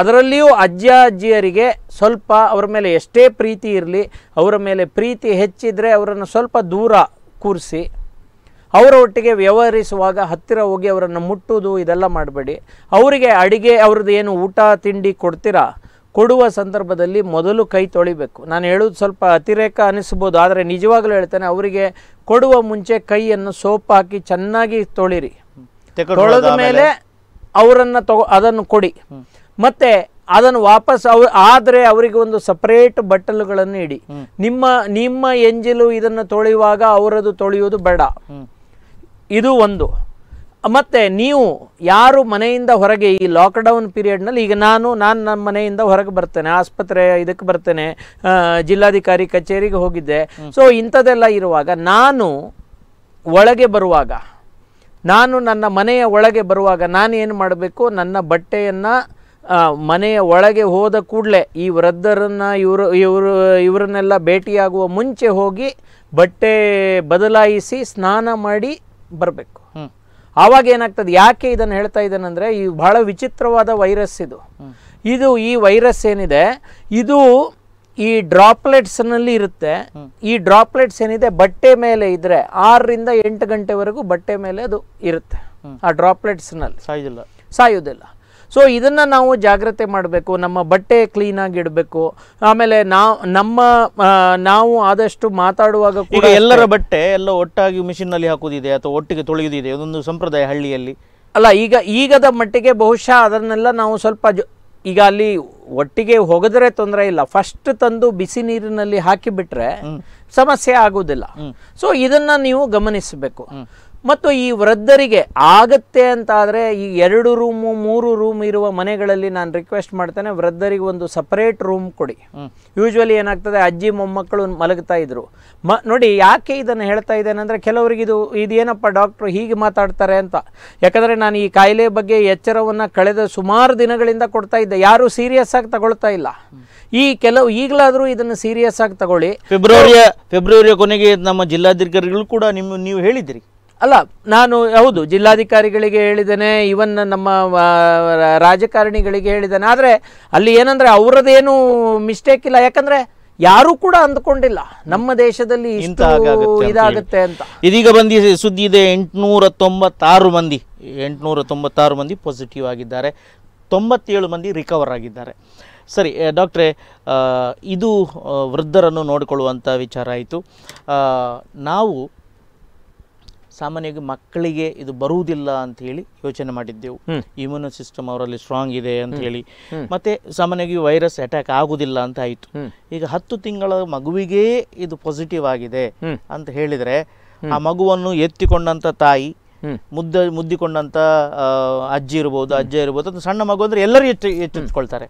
ಅದರಲ್ಲಿಯೂ ಅಜ್ಜ ಅಜ್ಜಿಯರಿಗೆ ಸ್ವಲ್ಪ ಅವರ ಮೇಲೆ ಎಷ್ಟೇ ಪ್ರೀತಿ ಇರಲಿ ಅವರ ಮೇಲೆ ಪ್ರೀತಿ ಹೆಚ್ಚಿದ್ರೆ ಅವರನ್ನು ಸ್ವಲ್ಪ ದೂರ ಕೂರಿಸಿ ಅವರ ಒಟ್ಟಿಗೆ ವ್ಯವಹರಿಸುವಾಗ ಹತ್ತಿರ ಹೋಗಿ ಅವರನ್ನು ಮುಟ್ಟುವುದು ಇದೆಲ್ಲ ಮಾಡಬೇಡಿ ಅವರಿಗೆ ಅಡಿಗೆ ಅವ್ರದ್ದು ಏನು ಊಟ ತಿಂಡಿ ಕೊಡ್ತೀರಾ ಕೊಡುವ ಸಂದರ್ಭದಲ್ಲಿ ಮೊದಲು ಕೈ ತೊಳಿಬೇಕು ನಾನು ಹೇಳೋದು ಸ್ವಲ್ಪ ಅತಿರೇಕ ಅನಿಸ್ಬೋದು ಆದರೆ ನಿಜವಾಗಲೂ ಹೇಳ್ತೇನೆ ಅವರಿಗೆ ಕೊಡುವ ಮುಂಚೆ ಕೈಯನ್ನು ಸೋಪ್ ಹಾಕಿ ಚೆನ್ನಾಗಿ ತೊಳಿರಿ ತೊಳೆದ ಮೇಲೆ ಅವರನ್ನು ತಗೋ ಅದನ್ನು ಕೊಡಿ ಮತ್ತು ಅದನ್ನು ವಾಪಸ್ ಅವ್ರು ಆದರೆ ಅವರಿಗೆ ಒಂದು ಸಪರೇಟ್ ಬಟ್ಟಲುಗಳನ್ನು ಇಡಿ ನಿಮ್ಮ ನಿಮ್ಮ ಎಂಜಿಲು ಇದನ್ನು ತೊಳೆಯುವಾಗ ಅವರದು ತೊಳೆಯುವುದು ಬೇಡ ಇದು ಒಂದು ಮತ್ತು ನೀವು ಯಾರು ಮನೆಯಿಂದ ಹೊರಗೆ ಈ ಲಾಕ್ಡೌನ್ ಪೀರಿಯಡ್ನಲ್ಲಿ ಈಗ ನಾನು ನಾನು ನಮ್ಮ ಮನೆಯಿಂದ ಹೊರಗೆ ಬರ್ತೇನೆ ಆಸ್ಪತ್ರೆ ಇದಕ್ಕೆ ಬರ್ತೇನೆ ಜಿಲ್ಲಾಧಿಕಾರಿ ಕಚೇರಿಗೆ ಹೋಗಿದ್ದೆ ಸೊ ಇಂಥದ್ದೆಲ್ಲ ಇರುವಾಗ ನಾನು ಒಳಗೆ ಬರುವಾಗ ನಾನು ನನ್ನ ಮನೆಯ ಒಳಗೆ ಬರುವಾಗ ನಾನು ಏನು ಮಾಡಬೇಕು ನನ್ನ ಬಟ್ಟೆಯನ್ನು ಮನೆಯ ಒಳಗೆ ಹೋದ ಕೂಡಲೇ ಈ ವೃದ್ಧರನ್ನು ಇವರು ಇವರು ಇವರನ್ನೆಲ್ಲ ಭೇಟಿಯಾಗುವ ಮುಂಚೆ ಹೋಗಿ ಬಟ್ಟೆ ಬದಲಾಯಿಸಿ ಸ್ನಾನ ಮಾಡಿ ಬರಬೇಕು ಆವಾಗ ಏನಾಗ್ತದೆ ಯಾಕೆ ಇದನ್ನು ಹೇಳ್ತಾ ಇದ್ದೇನೆ ಈ ಬಹಳ ವಿಚಿತ್ರವಾದ ವೈರಸ್ ಇದು ಇದು ಈ ವೈರಸ್ ಏನಿದೆ ಇದು ಈ ಡ್ರಾಪ್ಲೆಟ್ಸ್ನಲ್ಲಿ ಇರುತ್ತೆ ಈ ಡ್ರಾಪ್ಲೆಟ್ಸ್ ಏನಿದೆ ಬಟ್ಟೆ ಮೇಲೆ ಇದ್ರೆ ಆರರಿಂದ ಎಂಟು ಗಂಟೆವರೆಗೂ ಬಟ್ಟೆ ಮೇಲೆ ಅದು ಇರುತ್ತೆ ಆ ಡ್ರಾಪ್ಲೆಟ್ಸ್ನಲ್ಲಿ ಸಾಯೋದಿಲ್ಲ ಸಾಯೋದಿಲ್ಲ ಸೊ ಇದನ್ನು ನಾವು ಜಾಗ್ರತೆ ಮಾಡಬೇಕು ನಮ್ಮ ಬಟ್ಟೆ ಕ್ಲೀನಾಗಿ ಇಡಬೇಕು ಆಮೇಲೆ ನಾವು ನಮ್ಮ ನಾವು ಆದಷ್ಟು ಮಾತಾಡುವಾಗ ಕೂಡ ಎಲ್ಲರ ಬಟ್ಟೆ ಎಲ್ಲ ಒಟ್ಟಾಗಿ ಮಿಷಿನ್ನಲ್ಲಿ ಹಾಕೋದಿದೆ ಅಥವಾ ಒಟ್ಟಿಗೆ ತೊಳೆಯೋದಿದೆ ಇದೊಂದು ಸಂಪ್ರದಾಯ ಹಳ್ಳಿಯಲ್ಲಿ ಅಲ್ಲ ಈಗ ಈಗದ ಮಟ್ಟಿಗೆ ಬಹುಶಃ ಅದನ್ನೆಲ್ಲ ನಾವು ಸ್ವಲ್ಪ ಈಗ ಅಲ್ಲಿ ಒಟ್ಟಿಗೆ ಹೋಗದ್ರೆ ತೊಂದರೆ ಇಲ್ಲ ಫಸ್ಟ್ ತಂದು ಬಿಸಿ ನೀರಿನಲ್ಲಿ ಹಾಕಿಬಿಟ್ರೆ ಸಮಸ್ಯೆ ಆಗುವುದಿಲ್ಲ ಸೊ ಇದನ್ನ ನೀವು ಗಮನಿಸಬೇಕು ಮತ್ತು ಈ ವೃದ್ಧರಿಗೆ ಆಗತ್ತೆ ಅಂತಾದರೆ ಈ ಎರಡು ರೂಮು ಮೂರು ರೂಮ್ ಇರುವ ಮನೆಗಳಲ್ಲಿ ನಾನು ರಿಕ್ವೆಸ್ಟ್ ಮಾಡ್ತೇನೆ ವೃದ್ಧರಿಗೆ ಒಂದು ಸಪರೇಟ್ ರೂಮ್ ಕೊಡಿ ಯೂಶ್ವಲಿ ಏನಾಗ್ತದೆ ಅಜ್ಜಿ ಮೊಮ್ಮಕ್ಕಳು ಮಲಗ್ತಾ ಇದ್ರು ಮ ನೋಡಿ ಯಾಕೆ ಇದನ್ನು ಹೇಳ್ತಾ ಇದ್ದೇನೆ ಅಂದರೆ ಕೆಲವರಿಗೆ ಇದು ಇದೇನಪ್ಪ ಡಾಕ್ಟ್ರು ಹೀಗೆ ಮಾತಾಡ್ತಾರೆ ಅಂತ ಯಾಕಂದರೆ ನಾನು ಈ ಕಾಯಿಲೆ ಬಗ್ಗೆ ಎಚ್ಚರವನ್ನು ಕಳೆದ ಸುಮಾರು ದಿನಗಳಿಂದ ಕೊಡ್ತಾ ಇದ್ದೆ ಯಾರೂ ಸೀರಿಯಸ್ ಆಗಿ ತಗೊಳ್ತಾ ಇಲ್ಲ ಈ ಕೆಲವು ಈಗಲಾದರೂ ಇದನ್ನು ಸೀರಿಯಸ್ ಆಗಿ ತಗೊಳ್ಳಿ ಫೆಬ್ರವರಿಯ ಫೆಬ್ರವರಿಯ ಕೊನೆಗೆ ನಮ್ಮ ಜಿಲ್ಲಾಧಿಕಾರಿಗಳು ಕೂಡ ನಿಮ್ಮ ನೀವು ಹೇಳಿದಿರಿ ಅಲ್ಲ ನಾನು ಹೌದು ಜಿಲ್ಲಾಧಿಕಾರಿಗಳಿಗೆ ಹೇಳಿದ್ದೇನೆ ಇವನ್ ನಮ್ಮ ರಾಜಕಾರಣಿಗಳಿಗೆ ಹೇಳಿದ್ದೇನೆ ಆದರೆ ಅಲ್ಲಿ ಏನಂದರೆ ಅವರದೇನು ಮಿಸ್ಟೇಕ್ ಇಲ್ಲ ಯಾಕಂದರೆ ಯಾರೂ ಕೂಡ ಅಂದ್ಕೊಂಡಿಲ್ಲ ನಮ್ಮ ದೇಶದಲ್ಲಿ ಇದಾಗುತ್ತೆ ಅಂತ ಇದೀಗ ಬಂದಿ ಸುದ್ದಿ ಇದೆ ಎಂಟುನೂರ ತೊಂಬತ್ತಾರು ಮಂದಿ ಎಂಟುನೂರ ತೊಂಬತ್ತಾರು ಮಂದಿ ಪಾಸಿಟಿವ್ ಆಗಿದ್ದಾರೆ ತೊಂಬತ್ತೇಳು ಮಂದಿ ರಿಕವರ್ ಆಗಿದ್ದಾರೆ ಸರಿ ಡಾಕ್ಟ್ರೆ ಇದು ವೃದ್ಧರನ್ನು ನೋಡಿಕೊಳ್ಳುವಂಥ ವಿಚಾರ ಆಯಿತು ನಾವು ಸಾಮಾನ್ಯವಾಗಿ ಮಕ್ಕಳಿಗೆ ಇದು ಬರುವುದಿಲ್ಲ ಅಂತ ಹೇಳಿ ಯೋಚನೆ ಮಾಡಿದ್ದೆವು ಇಮ್ಯೂನ್ ಸಿಸ್ಟಮ್ ಅವರಲ್ಲಿ ಸ್ಟ್ರಾಂಗ್ ಇದೆ ಅಂತ ಹೇಳಿ ಮತ್ತೆ ಸಾಮಾನ್ಯವಾಗಿ ವೈರಸ್ ಅಟ್ಯಾಕ್ ಆಗುದಿಲ್ಲ ಅಂತ ಆಯಿತು ಈಗ ಹತ್ತು ತಿಂಗಳ ಮಗುವಿಗೆ ಇದು ಪಾಸಿಟಿವ್ ಆಗಿದೆ ಅಂತ ಹೇಳಿದ್ರೆ ಆ ಮಗುವನ್ನು ಎತ್ತಿಕೊಂಡಂತ ತಾಯಿ ಮುದ್ದ ಮುದ್ದಿಕೊಂಡಂತ ಅಜ್ಜಿ ಇರ್ಬೋದು ಅಜ್ಜ ಇರ್ಬೋದು ಸಣ್ಣ ಮಗು ಅಂದರೆ ಎಲ್ಲರೂ ಎಚ್ಚು ಎಚ್ಚೆತ್ಕೊಳ್ತಾರೆ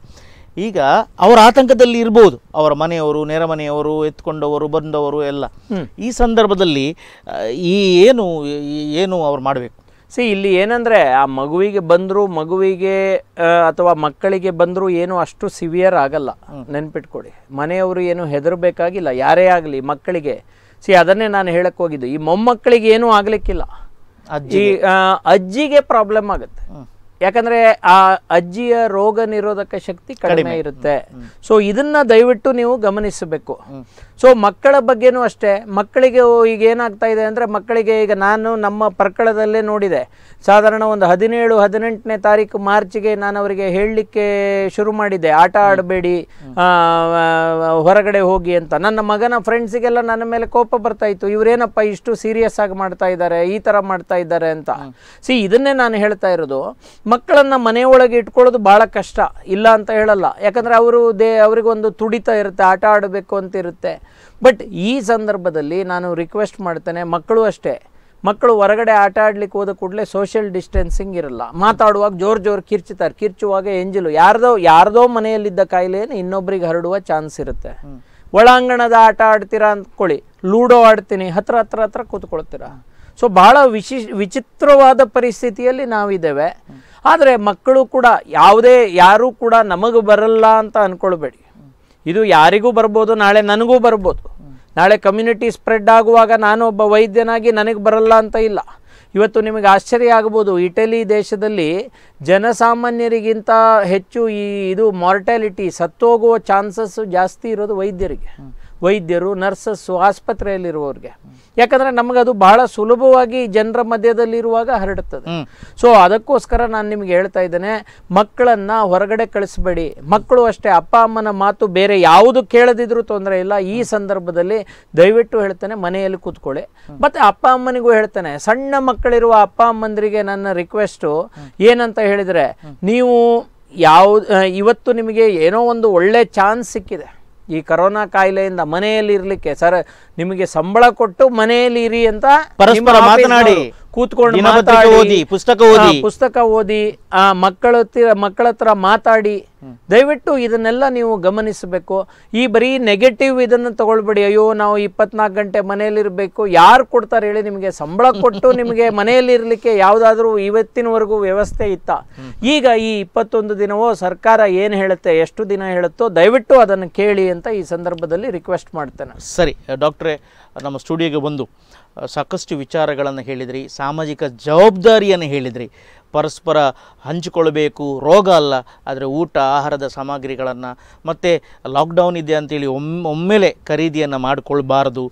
ಈಗ ಅವರ ಆತಂಕದಲ್ಲಿ ಇರ್ಬೋದು ಅವರ ಮನೆಯವರು ನೆರೆಮನೆಯವರು ಮನೆಯವರು ಎತ್ಕೊಂಡವರು ಬಂದವರು ಎಲ್ಲ ಈ ಸಂದರ್ಭದಲ್ಲಿ ಈ ಏನು ಏನು ಅವ್ರು ಮಾಡಬೇಕು ಸಿ ಇಲ್ಲಿ ಏನಂದರೆ ಆ ಮಗುವಿಗೆ ಬಂದರೂ ಮಗುವಿಗೆ ಅಥವಾ ಮಕ್ಕಳಿಗೆ ಬಂದರೂ ಏನು ಅಷ್ಟು ಸಿವಿಯರ್ ಆಗಲ್ಲ ನೆನ್ಪಿಟ್ಕೊಡಿ ಮನೆಯವರು ಏನು ಹೆದರಬೇಕಾಗಿಲ್ಲ ಯಾರೇ ಆಗಲಿ ಮಕ್ಕಳಿಗೆ ಸಿ ಅದನ್ನೇ ನಾನು ಹೇಳಕ್ಕೆ ಹೋಗಿದ್ದು ಈ ಮೊಮ್ಮಕ್ಕಳಿಗೆ ಏನೂ ಆಗಲಿಕ್ಕಿಲ್ಲ ಅಜ್ಜಿ ಅಜ್ಜಿಗೆ ಪ್ರಾಬ್ಲಮ್ ಆಗುತ್ತೆ ಯಾಕಂದ್ರೆ ಆ ಅಜ್ಜಿಯ ರೋಗ ನಿರೋಧಕ ಶಕ್ತಿ ಕಡಿಮೆ ಇರುತ್ತೆ ಸೊ ಇದನ್ನ ದಯವಿಟ್ಟು ನೀವು ಗಮನಿಸಬೇಕು ಸೊ ಮಕ್ಕಳ ಬಗ್ಗೆನೂ ಅಷ್ಟೇ ಮಕ್ಕಳಿಗೆ ಈಗ ಏನಾಗ್ತಾ ಇದೆ ಅಂದ್ರೆ ಮಕ್ಕಳಿಗೆ ಈಗ ನಾನು ನಮ್ಮ ಪರ್ಕಳದಲ್ಲೇ ನೋಡಿದೆ ಸಾಧಾರಣ ಒಂದು ಹದಿನೇಳು ಹದಿನೆಂಟನೇ ತಾರೀಕು ಮಾರ್ಚ್ಗೆ ನಾನು ಅವರಿಗೆ ಹೇಳಲಿಕ್ಕೆ ಶುರು ಮಾಡಿದೆ ಆಟ ಆಡಬೇಡಿ ಹೊರಗಡೆ ಹೋಗಿ ಅಂತ ನನ್ನ ಮಗನ ಫ್ರೆಂಡ್ಸಿಗೆಲ್ಲ ನನ್ನ ಮೇಲೆ ಕೋಪ ಬರ್ತಾ ಇತ್ತು ಇವರೇನಪ್ಪ ಇಷ್ಟು ಸೀರಿಯಸ್ ಆಗಿ ಮಾಡ್ತಾ ಇದ್ದಾರೆ ಈ ತರ ಮಾಡ್ತಾ ಇದ್ದಾರೆ ಅಂತ ಸಿ ಇದನ್ನೇ ನಾನು ಹೇಳ್ತಾ ಇರೋದು ಮಕ್ಕಳನ್ನು ಮನೆಯೊಳಗೆ ಇಟ್ಕೊಳ್ಳೋದು ಭಾಳ ಕಷ್ಟ ಇಲ್ಲ ಅಂತ ಹೇಳಲ್ಲ ಯಾಕಂದರೆ ಅವರು ದೇ ಅವರಿಗೊಂದು ತುಡಿತ ಇರುತ್ತೆ ಆಟ ಆಡಬೇಕು ಅಂತ ಇರುತ್ತೆ ಬಟ್ ಈ ಸಂದರ್ಭದಲ್ಲಿ ನಾನು ರಿಕ್ವೆಸ್ಟ್ ಮಾಡ್ತೇನೆ ಮಕ್ಕಳು ಅಷ್ಟೇ ಮಕ್ಕಳು ಹೊರಗಡೆ ಆಟ ಆಡ್ಲಿಕ್ಕೆ ಹೋದ ಕೂಡಲೇ ಸೋಷಿಯಲ್ ಡಿಸ್ಟೆನ್ಸಿಂಗ್ ಇರಲ್ಲ ಮಾತಾಡುವಾಗ ಜೋರು ಜೋರು ಕಿರ್ಚುತ್ತಾರೆ ಕಿರ್ಚುವಾಗ ಎಂಜಿಲು ಯಾರ್ದೋ ಯಾರ್ದೋ ಮನೆಯಲ್ಲಿದ್ದ ಕಾಯಿಲೆಯನ್ನು ಇನ್ನೊಬ್ರಿಗೆ ಹರಡುವ ಚಾನ್ಸ್ ಇರುತ್ತೆ ಒಳಾಂಗಣದ ಆಟ ಆಡ್ತೀರಾ ಅಂದ್ಕೊಳ್ಳಿ ಲೂಡೋ ಆಡ್ತೀನಿ ಹತ್ರ ಹತ್ರ ಹತ್ರ ಕೂತ್ಕೊಳ್ತೀರಾ ಸೊ ಬಹಳ ವಿಶಿ ವಿಚಿತ್ರವಾದ ಪರಿಸ್ಥಿತಿಯಲ್ಲಿ ನಾವಿದ್ದೇವೆ ಆದರೆ ಮಕ್ಕಳು ಕೂಡ ಯಾವುದೇ ಯಾರೂ ಕೂಡ ನಮಗೆ ಬರಲ್ಲ ಅಂತ ಅಂದ್ಕೊಳ್ಬೇಡಿ ಇದು ಯಾರಿಗೂ ಬರ್ಬೋದು ನಾಳೆ ನನಗೂ ಬರ್ಬೋದು ನಾಳೆ ಕಮ್ಯುನಿಟಿ ಸ್ಪ್ರೆಡ್ ಆಗುವಾಗ ನಾನು ಒಬ್ಬ ವೈದ್ಯನಾಗಿ ನನಗೆ ಬರಲ್ಲ ಅಂತ ಇಲ್ಲ ಇವತ್ತು ನಿಮಗೆ ಆಶ್ಚರ್ಯ ಆಗ್ಬೋದು ಇಟಲಿ ದೇಶದಲ್ಲಿ ಜನಸಾಮಾನ್ಯರಿಗಿಂತ ಹೆಚ್ಚು ಈ ಇದು ಮಾರ್ಟ್ಯಾಲಿಟಿ ಸತ್ತೋಗುವ ಚಾನ್ಸಸ್ಸು ಜಾಸ್ತಿ ಇರೋದು ವೈದ್ಯರಿಗೆ ವೈದ್ಯರು ನರ್ಸಸ್ಸು ಆಸ್ಪತ್ರೆಯಲ್ಲಿರುವವ್ರಿಗೆ ಯಾಕಂದರೆ ನಮಗದು ಬಹಳ ಸುಲಭವಾಗಿ ಜನರ ಮಧ್ಯದಲ್ಲಿರುವಾಗ ಹರಡುತ್ತದೆ ಸೊ ಅದಕ್ಕೋಸ್ಕರ ನಾನು ನಿಮಗೆ ಹೇಳ್ತಾ ಇದ್ದೇನೆ ಮಕ್ಕಳನ್ನು ಹೊರಗಡೆ ಕಳಿಸ್ಬೇಡಿ ಮಕ್ಕಳು ಅಷ್ಟೇ ಅಪ್ಪ ಅಮ್ಮನ ಮಾತು ಬೇರೆ ಯಾವುದು ಕೇಳದಿದ್ರೂ ತೊಂದರೆ ಇಲ್ಲ ಈ ಸಂದರ್ಭದಲ್ಲಿ ದಯವಿಟ್ಟು ಹೇಳ್ತಾನೆ ಮನೆಯಲ್ಲಿ ಕೂತ್ಕೊಳ್ಳಿ ಮತ್ತು ಅಪ್ಪ ಅಮ್ಮನಿಗೂ ಹೇಳ್ತಾನೆ ಸಣ್ಣ ಮಕ್ಕಳಿರುವ ಅಪ್ಪ ಅಮ್ಮಂದರಿಗೆ ನನ್ನ ರಿಕ್ವೆಸ್ಟು ಏನಂತ ಹೇಳಿದರೆ ನೀವು ಯಾವ ಇವತ್ತು ನಿಮಗೆ ಏನೋ ಒಂದು ಒಳ್ಳೆ ಚಾನ್ಸ್ ಸಿಕ್ಕಿದೆ ಈ ಕರೋನಾ ಕಾಯಿಲೆಯಿಂದ ಮನೆಯಲ್ಲಿ ಇರಲಿಕ್ಕೆ ಸರ್ ನಿಮಗೆ ಸಂಬಳ ಕೊಟ್ಟು ಮನೆಯಲ್ಲಿ ಇರಿ ಅಂತ ಪರಸ್ಪರ ಮಾತನಾಡಿ ಕೂತ್ಕೊಂಡು ಓದಿ ಪುಸ್ತಕ ಓದಿ ಪುಸ್ತಕ ಓದಿ ಆ ಮಕ್ಕಳ ಮಕ್ಕಳ ಹತ್ರ ಮಾತಾಡಿ ದಯವಿಟ್ಟು ಇದನ್ನೆಲ್ಲ ನೀವು ಗಮನಿಸಬೇಕು ಈ ಬರೀ ನೆಗೆಟಿವ್ ಇದನ್ನು ತಗೊಳ್ಬೇಡಿ ಅಯ್ಯೋ ನಾವು ಇಪ್ಪತ್ನಾಲ್ಕು ಗಂಟೆ ಮನೆಯಲ್ಲಿರಬೇಕು ಯಾರು ಕೊಡ್ತಾರೆ ಹೇಳಿ ನಿಮಗೆ ಸಂಬಳ ಕೊಟ್ಟು ನಿಮಗೆ ಮನೆಯಲ್ಲಿ ಇರ್ಲಿಕ್ಕೆ ಯಾವುದಾದ್ರೂ ಇವತ್ತಿನವರೆಗೂ ವ್ಯವಸ್ಥೆ ಇತ್ತ ಈಗ ಈ ಇಪ್ಪತ್ತೊಂದು ದಿನವೋ ಸರ್ಕಾರ ಏನು ಹೇಳುತ್ತೆ ಎಷ್ಟು ದಿನ ಹೇಳುತ್ತೋ ದಯವಿಟ್ಟು ಅದನ್ನು ಕೇಳಿ ಅಂತ ಈ ಸಂದರ್ಭದಲ್ಲಿ ರಿಕ್ವೆಸ್ಟ್ ಮಾಡ್ತೇನೆ ಸರಿ ಡಾಕ್ಟ್ರೇ ನಮ್ಮ ಸ್ಟುಡಿಯೋಗೆ ಬಂದು ಸಾಕಷ್ಟು ವಿಚಾರಗಳನ್ನು ಹೇಳಿದ್ರಿ ಸಾಮಾಜಿಕ ಜವಾಬ್ದಾರಿಯನ್ನು ಹೇಳಿದ್ರಿ ಪರಸ್ಪರ ಹಂಚಿಕೊಳ್ಬೇಕು ರೋಗ ಅಲ್ಲ ಆದರೆ ಊಟ ಆಹಾರದ ಸಾಮಗ್ರಿಗಳನ್ನು ಮತ್ತು ಲಾಕ್ಡೌನ್ ಇದೆ ಅಂತೇಳಿ ಒಮ್ಮೆ ಒಮ್ಮೆಲೆ ಖರೀದಿಯನ್ನು ಮಾಡಿಕೊಳ್ಬಾರ್ದು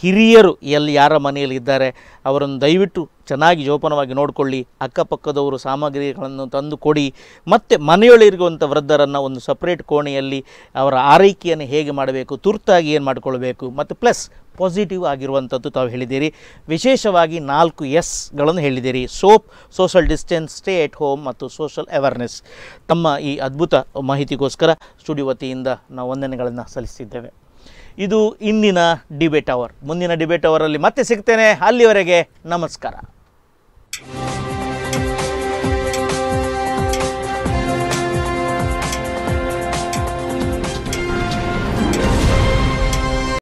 ಹಿರಿಯರು ಎಲ್ಲಿ ಯಾರ ಮನೆಯಲ್ಲಿದ್ದಾರೆ ಅವರನ್ನು ದಯವಿಟ್ಟು ಚೆನ್ನಾಗಿ ಜೋಪಾನವಾಗಿ ನೋಡಿಕೊಳ್ಳಿ ಅಕ್ಕಪಕ್ಕದವರು ಸಾಮಗ್ರಿಗಳನ್ನು ತಂದು ಕೊಡಿ ಮತ್ತು ಮನೆಯೊಳಿರುವಂಥ ವೃದ್ಧರನ್ನು ಒಂದು ಸಪ್ರೇಟ್ ಕೋಣೆಯಲ್ಲಿ ಅವರ ಆರೈಕೆಯನ್ನು ಹೇಗೆ ಮಾಡಬೇಕು ತುರ್ತಾಗಿ ಏನು ಮಾಡಿಕೊಳ್ಬೇಕು ಮತ್ತು ಪ್ಲಸ್ ಪಾಸಿಟಿವ್ ಆಗಿರುವಂಥದ್ದು ತಾವು ಹೇಳಿದ್ದೀರಿ ವಿಶೇಷವಾಗಿ ನಾಲ್ಕು ಎಸ್ಗಳನ್ನು ಹೇಳಿದ್ದೀರಿ soap social distance stay at home ಮತ್ತು ಸೋಷಲ್ ಅವೇರ್ನೆಸ್ ತಮ್ಮ ಈ ಅದ್ಭುತ ಮಾಹಿತಿಗೋಸ್ಕರ ಸ್ಟುಡಿಯೋ ವತಿಯಿಂದ ನಾವು ವಂದನೆಗಳನ್ನು ಸಲ್ಲಿಸಿದ್ದೇವೆ ಇದು ಇಂದಿನ ಡಿಬೇಟ್ ಅವರ್ ಮುಂದಿನ ಡಿಬೇಟ್ ಅವರಲ್ಲಿ ಮತ್ತೆ ಸಿಗ್ತೇನೆ ಅಲ್ಲಿವರೆಗೆ ನಮಸ್ಕಾರ